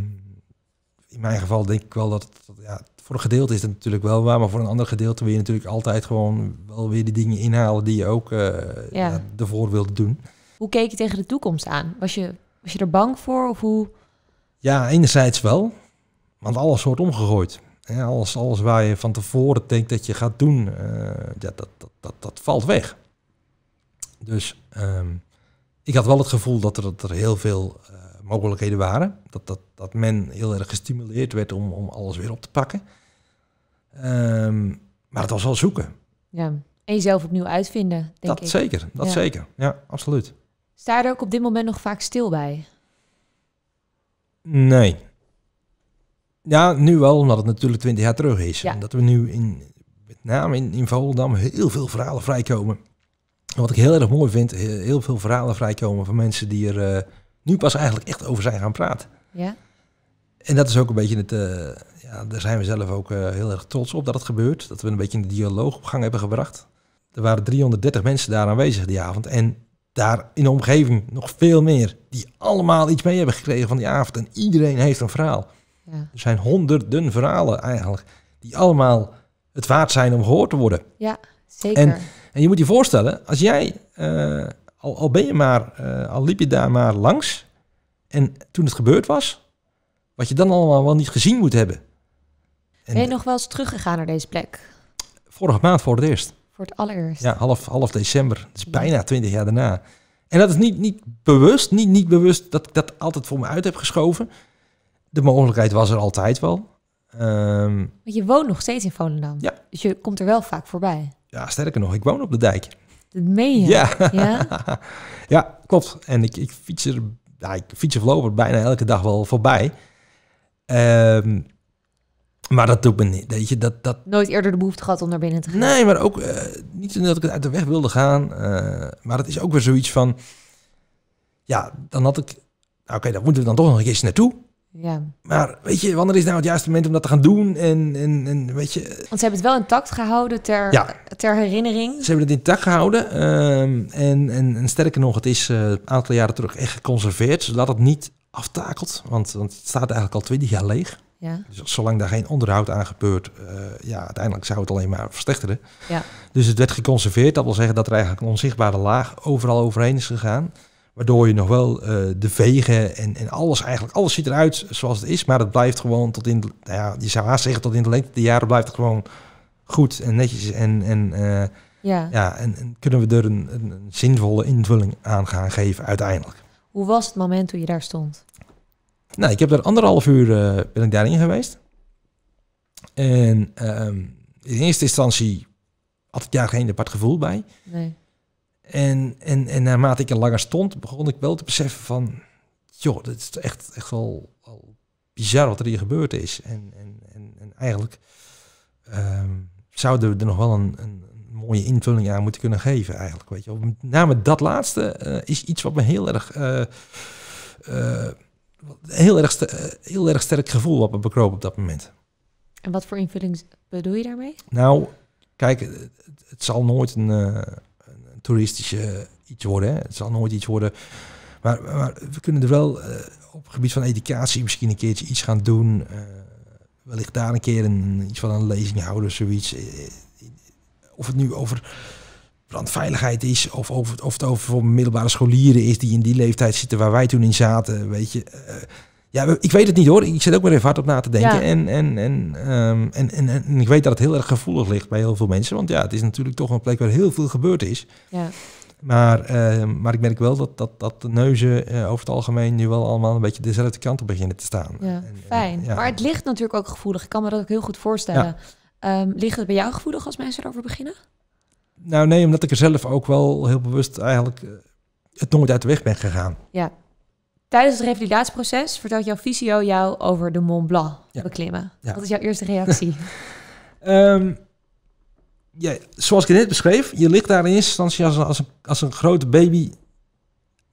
in mijn geval denk ik wel dat. Het, ja, voor een gedeelte is het natuurlijk wel waar, maar voor een ander gedeelte wil je natuurlijk altijd gewoon wel weer die dingen inhalen die je ook uh, eh, ervoor wilde doen. Hoe keek je tegen de toekomst aan? Was je, was je er bang voor of hoe? Ja, enerzijds wel, want alles wordt omgegooid. alles, alles waar je van tevoren denkt dat je gaat doen, eh, ja, dat, dat, dat, dat valt weg. Dus ehm, ik had wel het gevoel dat er, er heel veel eh, mogelijkheden waren. Dat, dat, dat men heel erg gestimuleerd werd om, om alles weer op te pakken. Ehm, maar het was wel zoeken. Ja, en jezelf opnieuw uitvinden, denk dat Zeker, dat zeker. Ja, absoluut. Sta je er ook op dit moment nog vaak stil bij? Nee. Ja, nu wel, omdat het natuurlijk twintig jaar terug is. En dat we nu in, met name in, in Volendam heel veel verhalen vrijkomen wat ik heel erg mooi vind, heel veel verhalen vrijkomen van mensen die er eh, nu pas eigenlijk echt over zijn gaan praten. Ja. En dat is ook een beetje het. Eh, ja, daar zijn we zelf ook eh, heel erg trots op dat het gebeurt. Dat we een beetje een dialoog op gang hebben gebracht. Er waren 330 mensen daar aanwezig die avond. En daar in de omgeving nog veel meer. Die allemaal iets mee hebben gekregen van die avond. En iedereen heeft een verhaal. Ja. Er zijn honderden verhalen eigenlijk. Die allemaal het waard zijn om gehoord te worden. Ja, zeker. En je moet je voorstellen, als jij, eh, al, al ben je maar, eh, al liep je daar maar langs. En toen het gebeurd was, wat je dan allemaal wel niet gezien moet hebben. ben je nog wel eens teruggegaan naar deze plek? Vorige maand voor het eerst. Voor het allereerst. Ja, half, half december. Dat is bijna twintig jaar daarna. En dat is niet, niet bewust, niet, niet bewust dat ik dat altijd voor me uit heb geschoven. De mogelijkheid was er altijd wel. Um, je woont nog steeds in Volendam. Ja. Dus je komt er wel vaak voorbij. Ja, sterker nog, ik woon op de dijk. Dat meen je? Ja, ja? ja klopt. En ik, ik, fiets er, ik fiets er voorlopig bijna elke dag wel voorbij. Ehm, maar dat doet me niet. Weet je, dat, dat... Nooit eerder de behoefte gehad om naar binnen te gaan. Nee, maar ook eh, niet dat ik het uit de weg wilde gaan. Eh, maar het is ook weer zoiets van. Ja, dan had ik. Nou, oké, dan moeten we dan toch nog een keer naartoe. Ja. Maar weet je, wanneer is nou het juiste moment om dat te gaan doen? En, en, en weet je... Want ze hebben het wel intact gehouden ter, ter herinnering. Ze hebben het intact gehouden. Ehm, en, en, en, sterker nog, het is eh, een aantal jaren terug echt geconserveerd. Zodat het niet aftakelt. Want, want het staat eigenlijk al twintig jaar leeg. Ja. Dus zolang daar geen onderhoud aan gebeurt, eh, ja, uiteindelijk zou het alleen maar verslechteren. Ja. Dus het werd geconserveerd. Dat wil zeggen dat er eigenlijk een onzichtbare laag overal overheen is gegaan. Waardoor je nog wel eh, de vegen en, en alles eigenlijk, alles ziet eruit zoals het is. Maar het blijft gewoon tot in, nou ja, je zou haast zeggen tot in de lengte de jaren blijft het gewoon goed en netjes. En, en, eh, ja. Ja, en, kunnen we er een, een, zinvolle invulling aan gaan geven uiteindelijk. Hoe was het moment toen je daar stond? Nou, ik heb daar anderhalf uur eh, ben ik daarin geweest. En ehm, in eerste instantie had ik daar geen apart gevoel bij. Nee. En, en, en naarmate ik er langer stond, begon ik wel te beseffen van... joh, dit is echt, echt wel, bizar wat er hier gebeurd is. En, en, en, en eigenlijk um, zouden we er nog wel een, een, mooie invulling aan moeten kunnen geven eigenlijk. Weet je. Met name dat laatste eh, is iets wat me heel erg... Eh, eh, heel, erg heel erg sterk gevoel wat me bekroop op dat moment. En wat voor invulling bedoel je daarmee? Nou, kijk, het, het zal nooit een toeristische iets worden. Het zal nooit iets worden. Maar, we kunnen er wel eh, op het gebied van educatie misschien een keertje iets gaan doen. Eh, wellicht daar een keer een, iets van een lezing houden zoiets. Eh, of het nu over brandveiligheid is, of, over, of het over middelbare scholieren is die in die leeftijd zitten waar wij toen in zaten. Weet je, ja, ik weet het niet hoor. Ik zit ook weer even hard op na te denken. En, en, ehm, en, en, en, ik weet dat het heel erg gevoelig ligt bij heel veel mensen. Want ja, het is natuurlijk toch een plek waar heel veel gebeurd is. Ja. Maar, ehm, maar ik merk wel dat, dat, dat de neuzen eh, over het algemeen nu wel allemaal een beetje dezelfde kant op beginnen te staan. Ja, fijn. Maar het ligt natuurlijk ook gevoelig. Ik kan me dat ook heel goed voorstellen. Ehm, ligt het bij jou gevoelig als mensen erover beginnen? Nou nee, omdat ik er zelf ook wel heel bewust eigenlijk eh, het nooit uit de weg ben gegaan. Ja. Tijdens het revalidatieproces vertelt jouw fysio jou over de Mont Blanc beklimmen. Wat is jouw eerste reactie? um, ja, zoals ik net beschreef, je ligt daar in instantie als een, als een, als een grote baby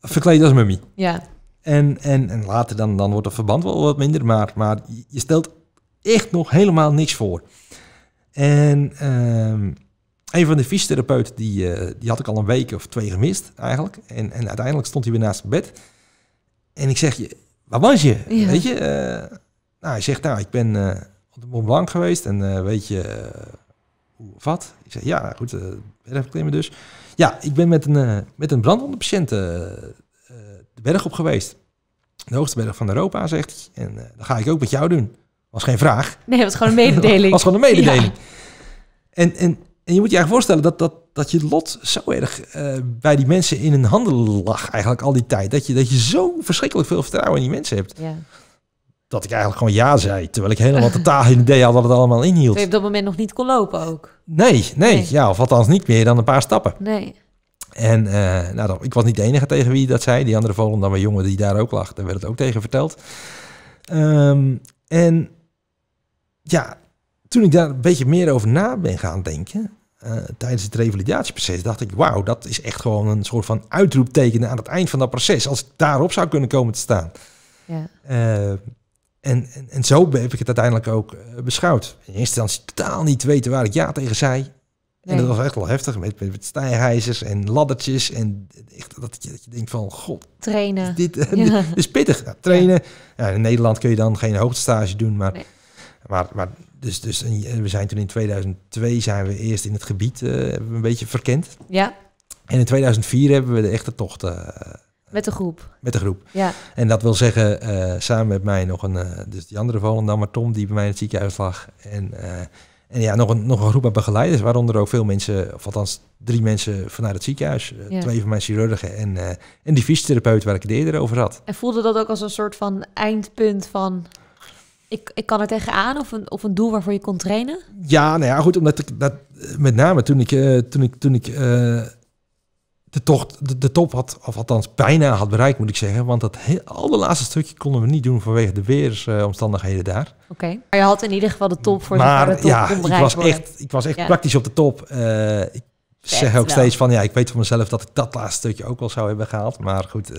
verkleed als mummie. Ja. En, en, en later dan, dan wordt het verband wel wat minder, maar, maar je stelt echt nog helemaal niks voor. En ehm, een van de fysiotherapeuten, die, eh, die had ik al een week of twee gemist eigenlijk. En, en uiteindelijk stond hij weer naast het bed. En ik zeg, je, waar was je? Weet je? Eh, nou, hij zegt, nou, ik ben eh, op de Mont Blanc geweest en eh, weet je hoe wat? Ik zeg, ja, nou, goed, klimmen. dus. Ja, ik ben met een, met een brandwondenpatiënt de berg op geweest. De hoogste berg van Europa, zegt hij. En dat ga ik ook met jou doen. Was geen vraag. Nee, het was gewoon een mededeling. was gewoon een mededeling. En, en, en je moet je eigenlijk voorstellen dat, dat dat je lot zo erg eh, bij die mensen in hun handen lag eigenlijk al die tijd. Dat je, dat je zo verschrikkelijk veel vertrouwen in die mensen hebt. Ja. Dat ik eigenlijk gewoon ja zei, terwijl ik helemaal totaal geen idee had dat het allemaal inhield. je op dat moment nog niet kon lopen ook? Nee, nee, Ja, of althans niet meer dan een paar stappen. Nee. En eh, nou, ik was niet de enige tegen wie dat zei. Die andere dan mijn jongen die daar ook lag, daar werd het ook tegen verteld. Ehm, en ja, toen ik daar een beetje meer over na ben gaan denken, eh, tijdens het revalidatieproces dacht ik, wauw, dat is echt gewoon een soort van uitroepteken aan het eind van dat proces. Als ik daarop zou kunnen komen te staan. Ja. Eh, en, en, en, zo heb ik het uiteindelijk ook eh, beschouwd. In eerste instantie totaal niet weten waar ik ja tegen zei. En dat was echt wel heftig met, met, met stijgijzers en laddertjes. En echt dat je, dat je denkt van, god. Trainen. Dit, is pittig. Nou, trainen. Ja. in Nederland kun je dan geen hoogtestage doen, maar... Maar, maar dus, dus we zijn toen in 2002 zijn we eerst in het gebied eh, een beetje verkend. Ja. En in 2004 hebben we de echte tocht. Eh, met de groep. Met de groep. Ja. En dat wil zeggen, eh, samen met mij nog een, dus die andere Volendammer, Tom, die bij mij in het ziekenhuis lag. En, en ja, nog een, nog een groep met begeleiders, waaronder ook veel mensen, of althans drie mensen vanuit het ziekenhuis. Ja. Twee van mijn chirurgen en, en die fysiotherapeut waar ik het eerder over had. En voelde dat ook als een soort van eindpunt van ik, ik kan er tegenaan of een, of een doel waarvoor je kon trainen? Ja, nou ja, goed, omdat ik dat met name toen ik, eh, toen ik, toen ik eh, de, tocht, de, top had, of althans bijna had bereikt, moet ik zeggen. Want dat heel, allerlaatste stukje konden we niet doen vanwege de weersomstandigheden daar. Oké, maar je had in ieder geval de top voor maar, de top ja, ik was echt, ik was echt praktisch op de top. Eh, ik zeg ook steeds van, ja, ik weet van mezelf dat ik dat laatste stukje ook wel zou hebben gehaald. Maar goed,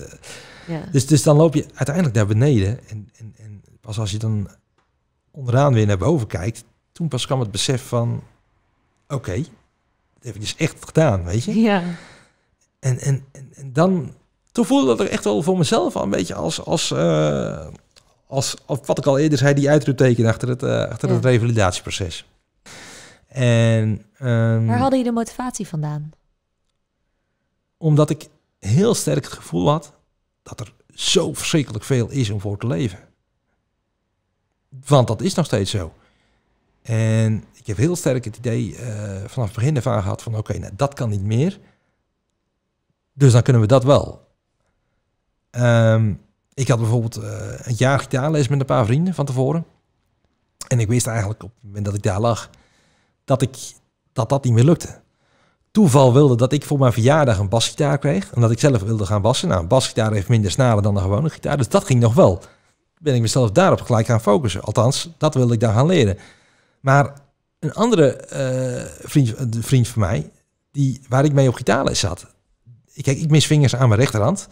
ja. dus, dus dan loop je uiteindelijk naar beneden. en, en, en pas als je dan onderaan weer naar boven kijkt, toen pas kwam het besef van, oké, okay, dat dus echt gedaan, weet je? Ja. En, en, en, dan, toen voelde dat er echt wel voor mezelf al een beetje als, als, eh, als, wat ik al eerder zei, die uitroepteken achter het, eh, achter het revalidatieproces. En, ehm, Waar hadden je de motivatie vandaan? Omdat ik heel sterk het gevoel had dat er zo verschrikkelijk veel is om voor te leven. Want dat is nog steeds zo. En ik heb heel sterk het idee eh, vanaf het begin ervan gehad van oké, nou, dat kan niet meer. Dus dan kunnen we dat wel. Ehm, ik had bijvoorbeeld eh, een jaar gitaarles met een paar vrienden van tevoren. En ik wist eigenlijk op het moment dat ik daar lag, dat ik, dat, dat niet meer lukte. Toeval wilde dat ik voor mijn verjaardag een basgitaar kreeg. Omdat ik zelf wilde gaan bassen. Nou, een basgitaar heeft minder snaren dan een gewone gitaar. Dus dat ging nog wel ben ik mezelf daarop gelijk gaan focussen. Althans, dat wilde ik daar gaan leren. Maar een andere uh, vriend, vriend van mij, die, waar ik mee op gitaren zat. Ik, kijk, ik mis vingers aan mijn rechterhand.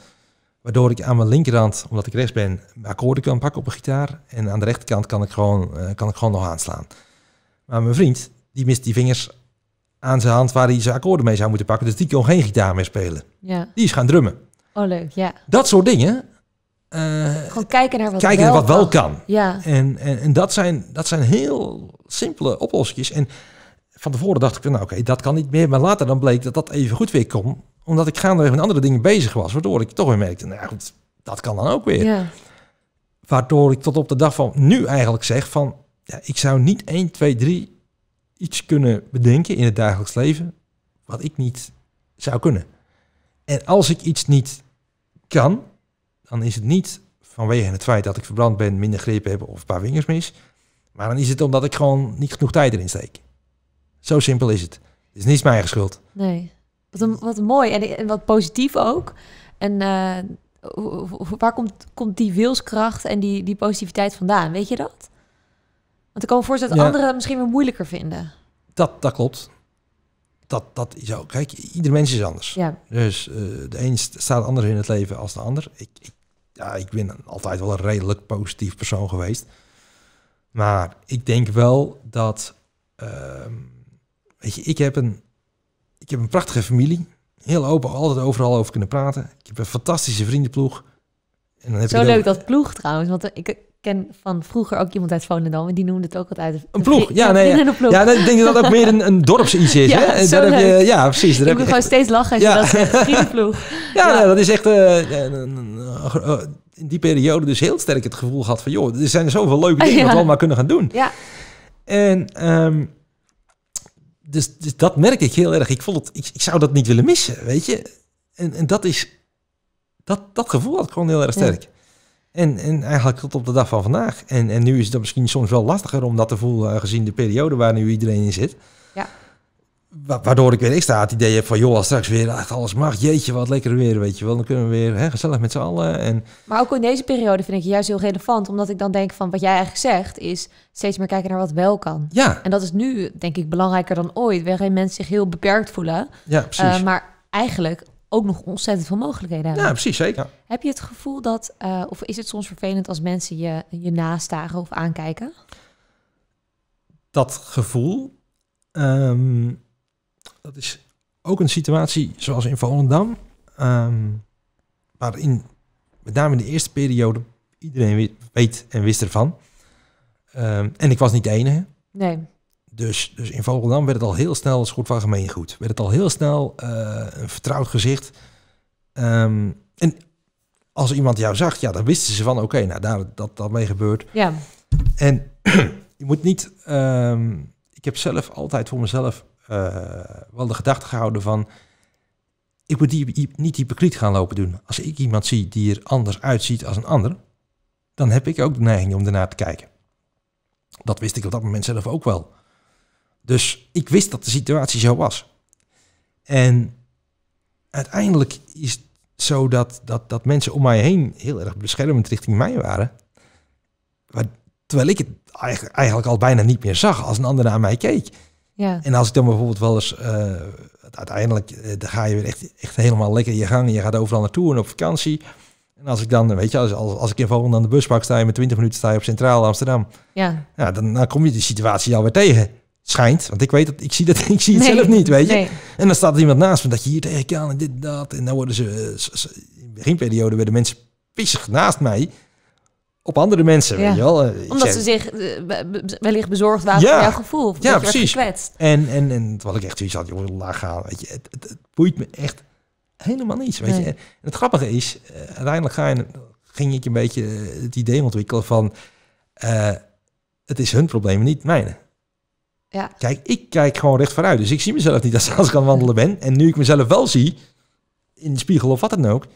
Waardoor ik aan mijn linkerhand, omdat ik rechts ben, akkoorden kan pakken op een gitaar. En aan de rechterkant kan ik gewoon, eh, kan ik gewoon nog aanslaan. Maar mijn vriend, die mist die vingers aan zijn hand waar hij zijn akkoorden mee zou moeten pakken. Dus die kon geen gitaar meer spelen. Ja. Die is gaan drummen. Oh, leuk, ja. Dat soort dingen, eh, Gewoon kijken naar wat, wel, wat wel kan. Ja. En, en, en, dat, zijn, dat zijn heel simpele oplossingen. En van tevoren dacht ik, nou oké, dat kan niet meer. Maar later dan bleek dat dat even goed weer kon. Omdat ik gaandeweg met andere dingen bezig was. Waardoor ik toch weer merkte, nou goed, dat kan dan ook weer. Ja. Waardoor ik tot op de dag van nu eigenlijk zeg van... Ja, ik zou niet 1, 2, 3 iets kunnen bedenken in het dagelijks leven... wat ik niet zou kunnen. En als ik iets niet kan, dan is het niet vanwege het feit dat ik verbrand ben, minder grip heb of een paar vingers mis. Maar dan is het omdat ik gewoon niet genoeg tijd erin steek. Zo simpel is het. Het is niet mijn eigen schuld. Nee. Wat, een, wat mooi en, en wat positief ook. En uh, waar komt, komt die wilskracht en die, die positiviteit vandaan? Weet je dat? Want ik kan me voorstellen dat anderen misschien weer moeilijker vinden. Dat, dat klopt. Dat, dat is ook. Kijk, ieder mens is anders. Ja. Dus eh, de een staat anders in het leven als de ander. ik ja, ik ben altijd wel een redelijk positief persoon geweest. Maar ik denk wel dat, ehm, weet je, ik heb, een, ik heb een prachtige familie. Heel open, altijd overal over kunnen praten. Ik heb een fantastische vriendenploeg. En dan heb Zo leuk dat ploeg trouwens, want ik, ken van vroeger ook iemand uit Volendam en die noemde het ook altijd een ploeg. ja, nee, ja. Een ik denk dat dat ook meer een, een dorps-iets is. ja, hè? Daar ja, precies. Daar ik moet gewoon steeds lachen als ja. je dat zegt. Ja, dat is echt eh, in die periode dus heel sterk het gevoel gehad van... joh, er zijn zoveel leuke dingen wat we allemaal kunnen gaan doen. Ja. En... Ehm, dus, dus, dat merk ik heel erg. Ik, vond het, ik, ik zou dat niet willen missen, weet je. En, en dat is dat, dat gevoel had ik gewoon heel erg sterk. Ja. En, en eigenlijk tot op de dag van vandaag. En, en nu is het misschien soms wel lastiger om dat te voelen, eh, gezien de periode waar nu iedereen in zit. Ja. waardoor ik weer extra het idee heb van, joh, als straks weer alles mag, jeetje, wat lekker weer, weet je wel. Dan kunnen we weer hè, gezellig met z'n allen. En... Maar ook in deze periode vind ik juist heel relevant, omdat ik dan denk van, wat jij eigenlijk zegt, is steeds meer kijken naar wat wel kan. Ja. En dat is nu, denk ik, belangrijker dan ooit, waarin mensen zich heel beperkt voelen. Ja, eh, precies. maar eigenlijk ook nog ontzettend veel mogelijkheden hebben. Ja, precies, zeker. Heb je het gevoel dat, eh, of is het soms vervelend als mensen je, je nastagen of aankijken? Dat gevoel, ehm, dat is ook een situatie zoals in Volendam, ehm, waarin met name in de eerste periode iedereen weet en wist ervan. Ehm, en ik was niet de enige. Nee. Dus, dus in Volendam werd het al heel snel als goed van gemeengoed. Werd het al heel snel eh, een vertrouwd gezicht. Ehm, en als iemand jou zag, ja, dan wisten ze van oké, nou daar dat, dat mee gebeurt. Ja. En je moet niet. Ehm, ik heb zelf altijd voor mezelf eh, wel de gedachte gehouden van. Ik moet die, niet hypocriet gaan lopen doen. Als ik iemand zie die er anders uitziet als een ander, dan heb ik ook de neiging om ernaar te kijken. Dat wist ik op dat moment zelf ook wel. Dus ik wist dat de situatie zo was. En uiteindelijk is het zo dat, dat, dat mensen om mij heen heel erg beschermend richting mij waren. terwijl ik het eigenlijk, al bijna niet meer zag als een ander naar mij keek. Ja. En als ik dan bijvoorbeeld wel eens, eh, uiteindelijk eh, dan ga je weer echt, echt helemaal lekker je gang. en Je gaat overal naartoe en op vakantie. En als ik dan, weet je, als, als, als ik in Volgende aan de bus pak, sta je met 20 minuten sta je op Centraal Amsterdam. Ja. ja dan, kom je die situatie alweer tegen. Schijnt, want ik weet dat ik zie dat ik zie het zelf niet, weet je. En dan staat er iemand naast me dat je hier tegen kan en dit dat en dan worden ze in de beginperiode werden mensen pissig naast mij op andere mensen, ja. weet je eh, Omdat ze zich eh, wellicht bezorgd waren ja, voor jouw gevoel, of ja, precies. En en en wat ik echt zoiets had, joh, laag gaan, weet je. Het, boeit me echt helemaal niets, weet je. En het grappige is, eh, uiteindelijk ga je, ging ik een beetje het idee ontwikkelen van het is hun probleem, niet mijne. Ja. Kijk, ik kijk gewoon recht vooruit. Dus ik zie mezelf niet als ik aan het wandelen ben. En nu ik mezelf wel zie, in de spiegel of wat dan ook,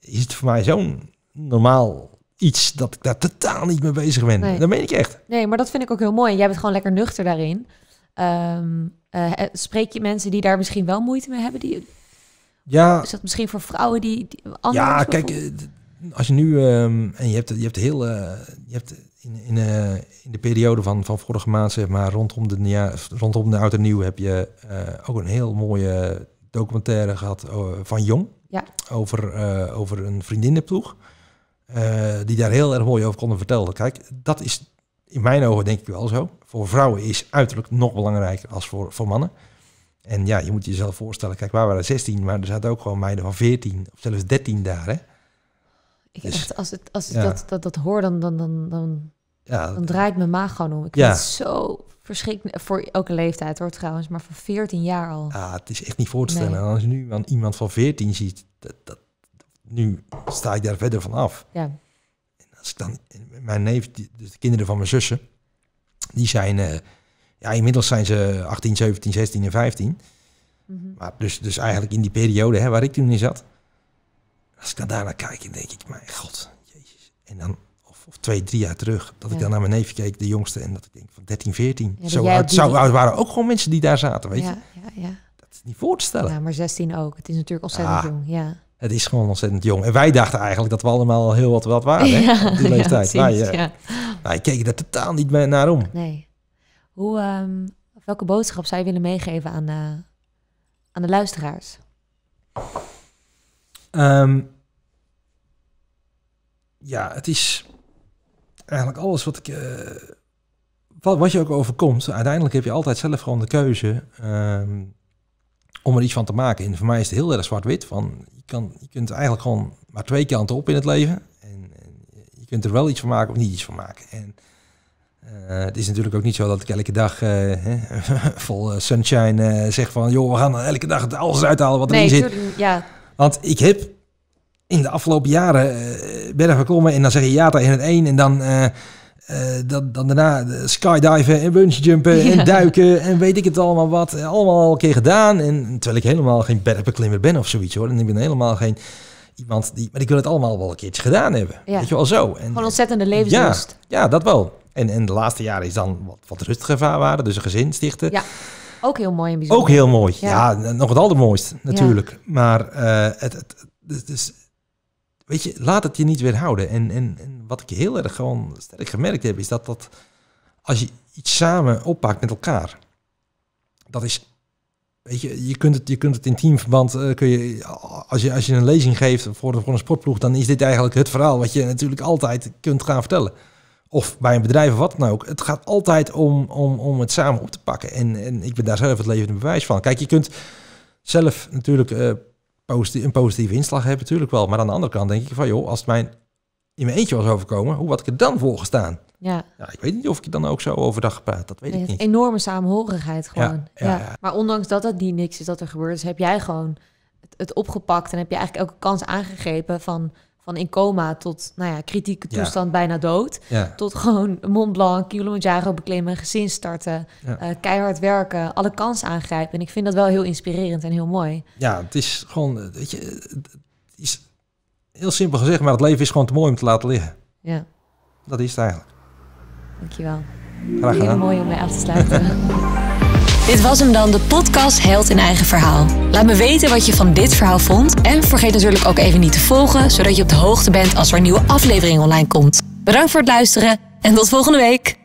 is het voor mij zo'n normaal iets dat ik daar totaal niet mee bezig ben. Nee. Dat meen ik echt. Nee, maar dat vind ik ook heel mooi. Jij bent gewoon lekker nuchter daarin. Ehm, eh, spreek je mensen die daar misschien wel moeite mee hebben? Die, ja. Is dat misschien voor vrouwen die, die anders Ja, kijk, eh, als je nu... Ehm, en je hebt, je hebt heel... Eh, je hebt in, in, eh, in, de periode van, van vorige maand, zeg maar, rondom de, ja, rondom de Oud en Nieuw heb je eh, ook een heel mooie documentaire gehad oh, van Jong. Ja. Over, eh, over een vriendinnenploeg. die daar heel erg mooi over konden vertellen. Kijk, dat is in mijn ogen denk ik wel zo. Voor vrouwen is uiterlijk nog belangrijker als voor, voor mannen. En ja, je moet jezelf voorstellen, kijk, waar waren 16, maar er zaten ook gewoon meiden van 14 of zelfs 13 daar. Hè? Ik dus als, het, als dat, dat, dat hoor, dan, dan, dan, dan ja, dan draait mijn maag gewoon om. Ik ja. vind het zo verschrikkelijk, eh, voor elke leeftijd hoor trouwens, maar van 14 jaar al. Ja, ah, het is echt niet voor te stellen. als je nu iemand van 14 ziet, dat, dat, nu sta ik daar verder van af. Ja. En als ik dan, mijn neef, dus de kinderen van mijn zussen, die zijn, eh, ja, inmiddels zijn ze 18, 17, 16 en 15. Mhm. Maar dus, dus eigenlijk in die periode hè, waar ik toen in zat. Als ik dan daarna kijk, dan denk ik, mijn god, jezus. En dan of twee, drie jaar terug. Dat ik dan naar mijn neef keek, de jongste, en dat ik denk van 13, 14. Ja, zo oud, oud waren ook gewoon mensen die daar zaten, weet je. Ja, Dat is niet voor te stellen. Ja, maar 16 ook. Het is natuurlijk ontzettend ah. jong, ja. Het is gewoon ontzettend jong. En wij dachten eigenlijk dat we allemaal al heel wat wat waren, hè, op die leeftijd. wij, eh, ja. wij keken daar totaal niet meer naar om. Nee. Hoe, ehm, welke boodschap zou je willen meegeven aan, eh, aan de luisteraars? Ehm, ja, het is eigenlijk alles wat ik. Eh, wat, je ook overkomt, uiteindelijk heb je altijd zelf gewoon de keuze ehm, om er iets van te maken. En voor mij is het heel erg zwart-wit. Van je, kan, je kunt eigenlijk gewoon maar twee kanten op in het leven. En, en je kunt er wel iets van maken of niet iets van maken. En eh, het is natuurlijk ook niet zo dat ik elke dag eh, vol sunshine zeg van joh, we gaan elke dag alles uithalen wat erin nee, zit. Ja. Want ik heb in de afgelopen jaren uh, eh, ik geklommen. En dan zeg je ja in het een en dan... Eh, eh, dan, dan, daarna skydiven en bungee jumpen en duiken en weet ik het allemaal wat. Allemaal al een keer gedaan. En terwijl ik helemaal geen bergbeklimmer ben of zoiets hoor. En ik ben helemaal geen iemand die... Maar ik wil het allemaal wel een keertje gedaan hebben. Ja. Weet je wel zo. En, Gewoon ontzettende levenslust. Ja, ja, dat wel. En, en de laatste jaren is dan wat, wat rustiger waren. Dus een gezin stichten. Ja. Ook heel mooi en bijzonder. Ook heel mooi. Ja, nog het allermooist natuurlijk. Maar het, het, het, is weet je, laat het je niet weerhouden. En, en, en wat ik heel erg gewoon sterk gemerkt heb, is dat dat als je iets samen oppakt met elkaar, dat is, weet je, je kunt het, je kunt het in teamverband, eh, kun je, als, je, als je een lezing geeft voor, voor een sportploeg, dan is dit eigenlijk het verhaal wat je natuurlijk altijd kunt gaan vertellen. Of bij een bedrijf of wat dan ook. Het gaat altijd om, om, om het samen op te pakken. En, en ik ben daar zelf het levende bewijs van. Kijk, je kunt zelf natuurlijk eh, een positieve inslag hebben, natuurlijk wel. Maar aan de andere kant denk ik van, joh, als mijn in mijn eentje was overkomen, hoe had ik er dan voor gestaan? Ja. ja. ik weet niet of ik dan ook zo overdag gepraat. Dat weet ik niet. Enorme samenhorigheid gewoon. Ja, ja, maar ondanks dat dat niet niks is dat er gebeurd is, heb jij gewoon het, het opgepakt en heb je eigenlijk elke kans aangegrepen van van in coma tot nou ja, kritieke toestand bijna dood. Ja. Tot gewoon Mont Blanc, Kilimanjaro beklimmen, gezin starten, eh, keihard werken, alle kansen aangrijpen. En ik vind dat wel heel inspirerend en heel mooi. Ja, het is gewoon, eh, weet je, eh, is heel simpel gezegd, maar het leven is gewoon te mooi om te laten liggen. Ja. Dat is het eigenlijk. Dankjewel. Graag gedaan. Heel mooi om mee af te sluiten. Dit was hem dan, de podcast Held in Eigen Verhaal. Laat me weten wat je van dit verhaal vond. En vergeet natuurlijk ook even niet te volgen, zodat je op de hoogte bent als er een nieuwe aflevering online komt. Bedankt voor het luisteren en tot volgende week.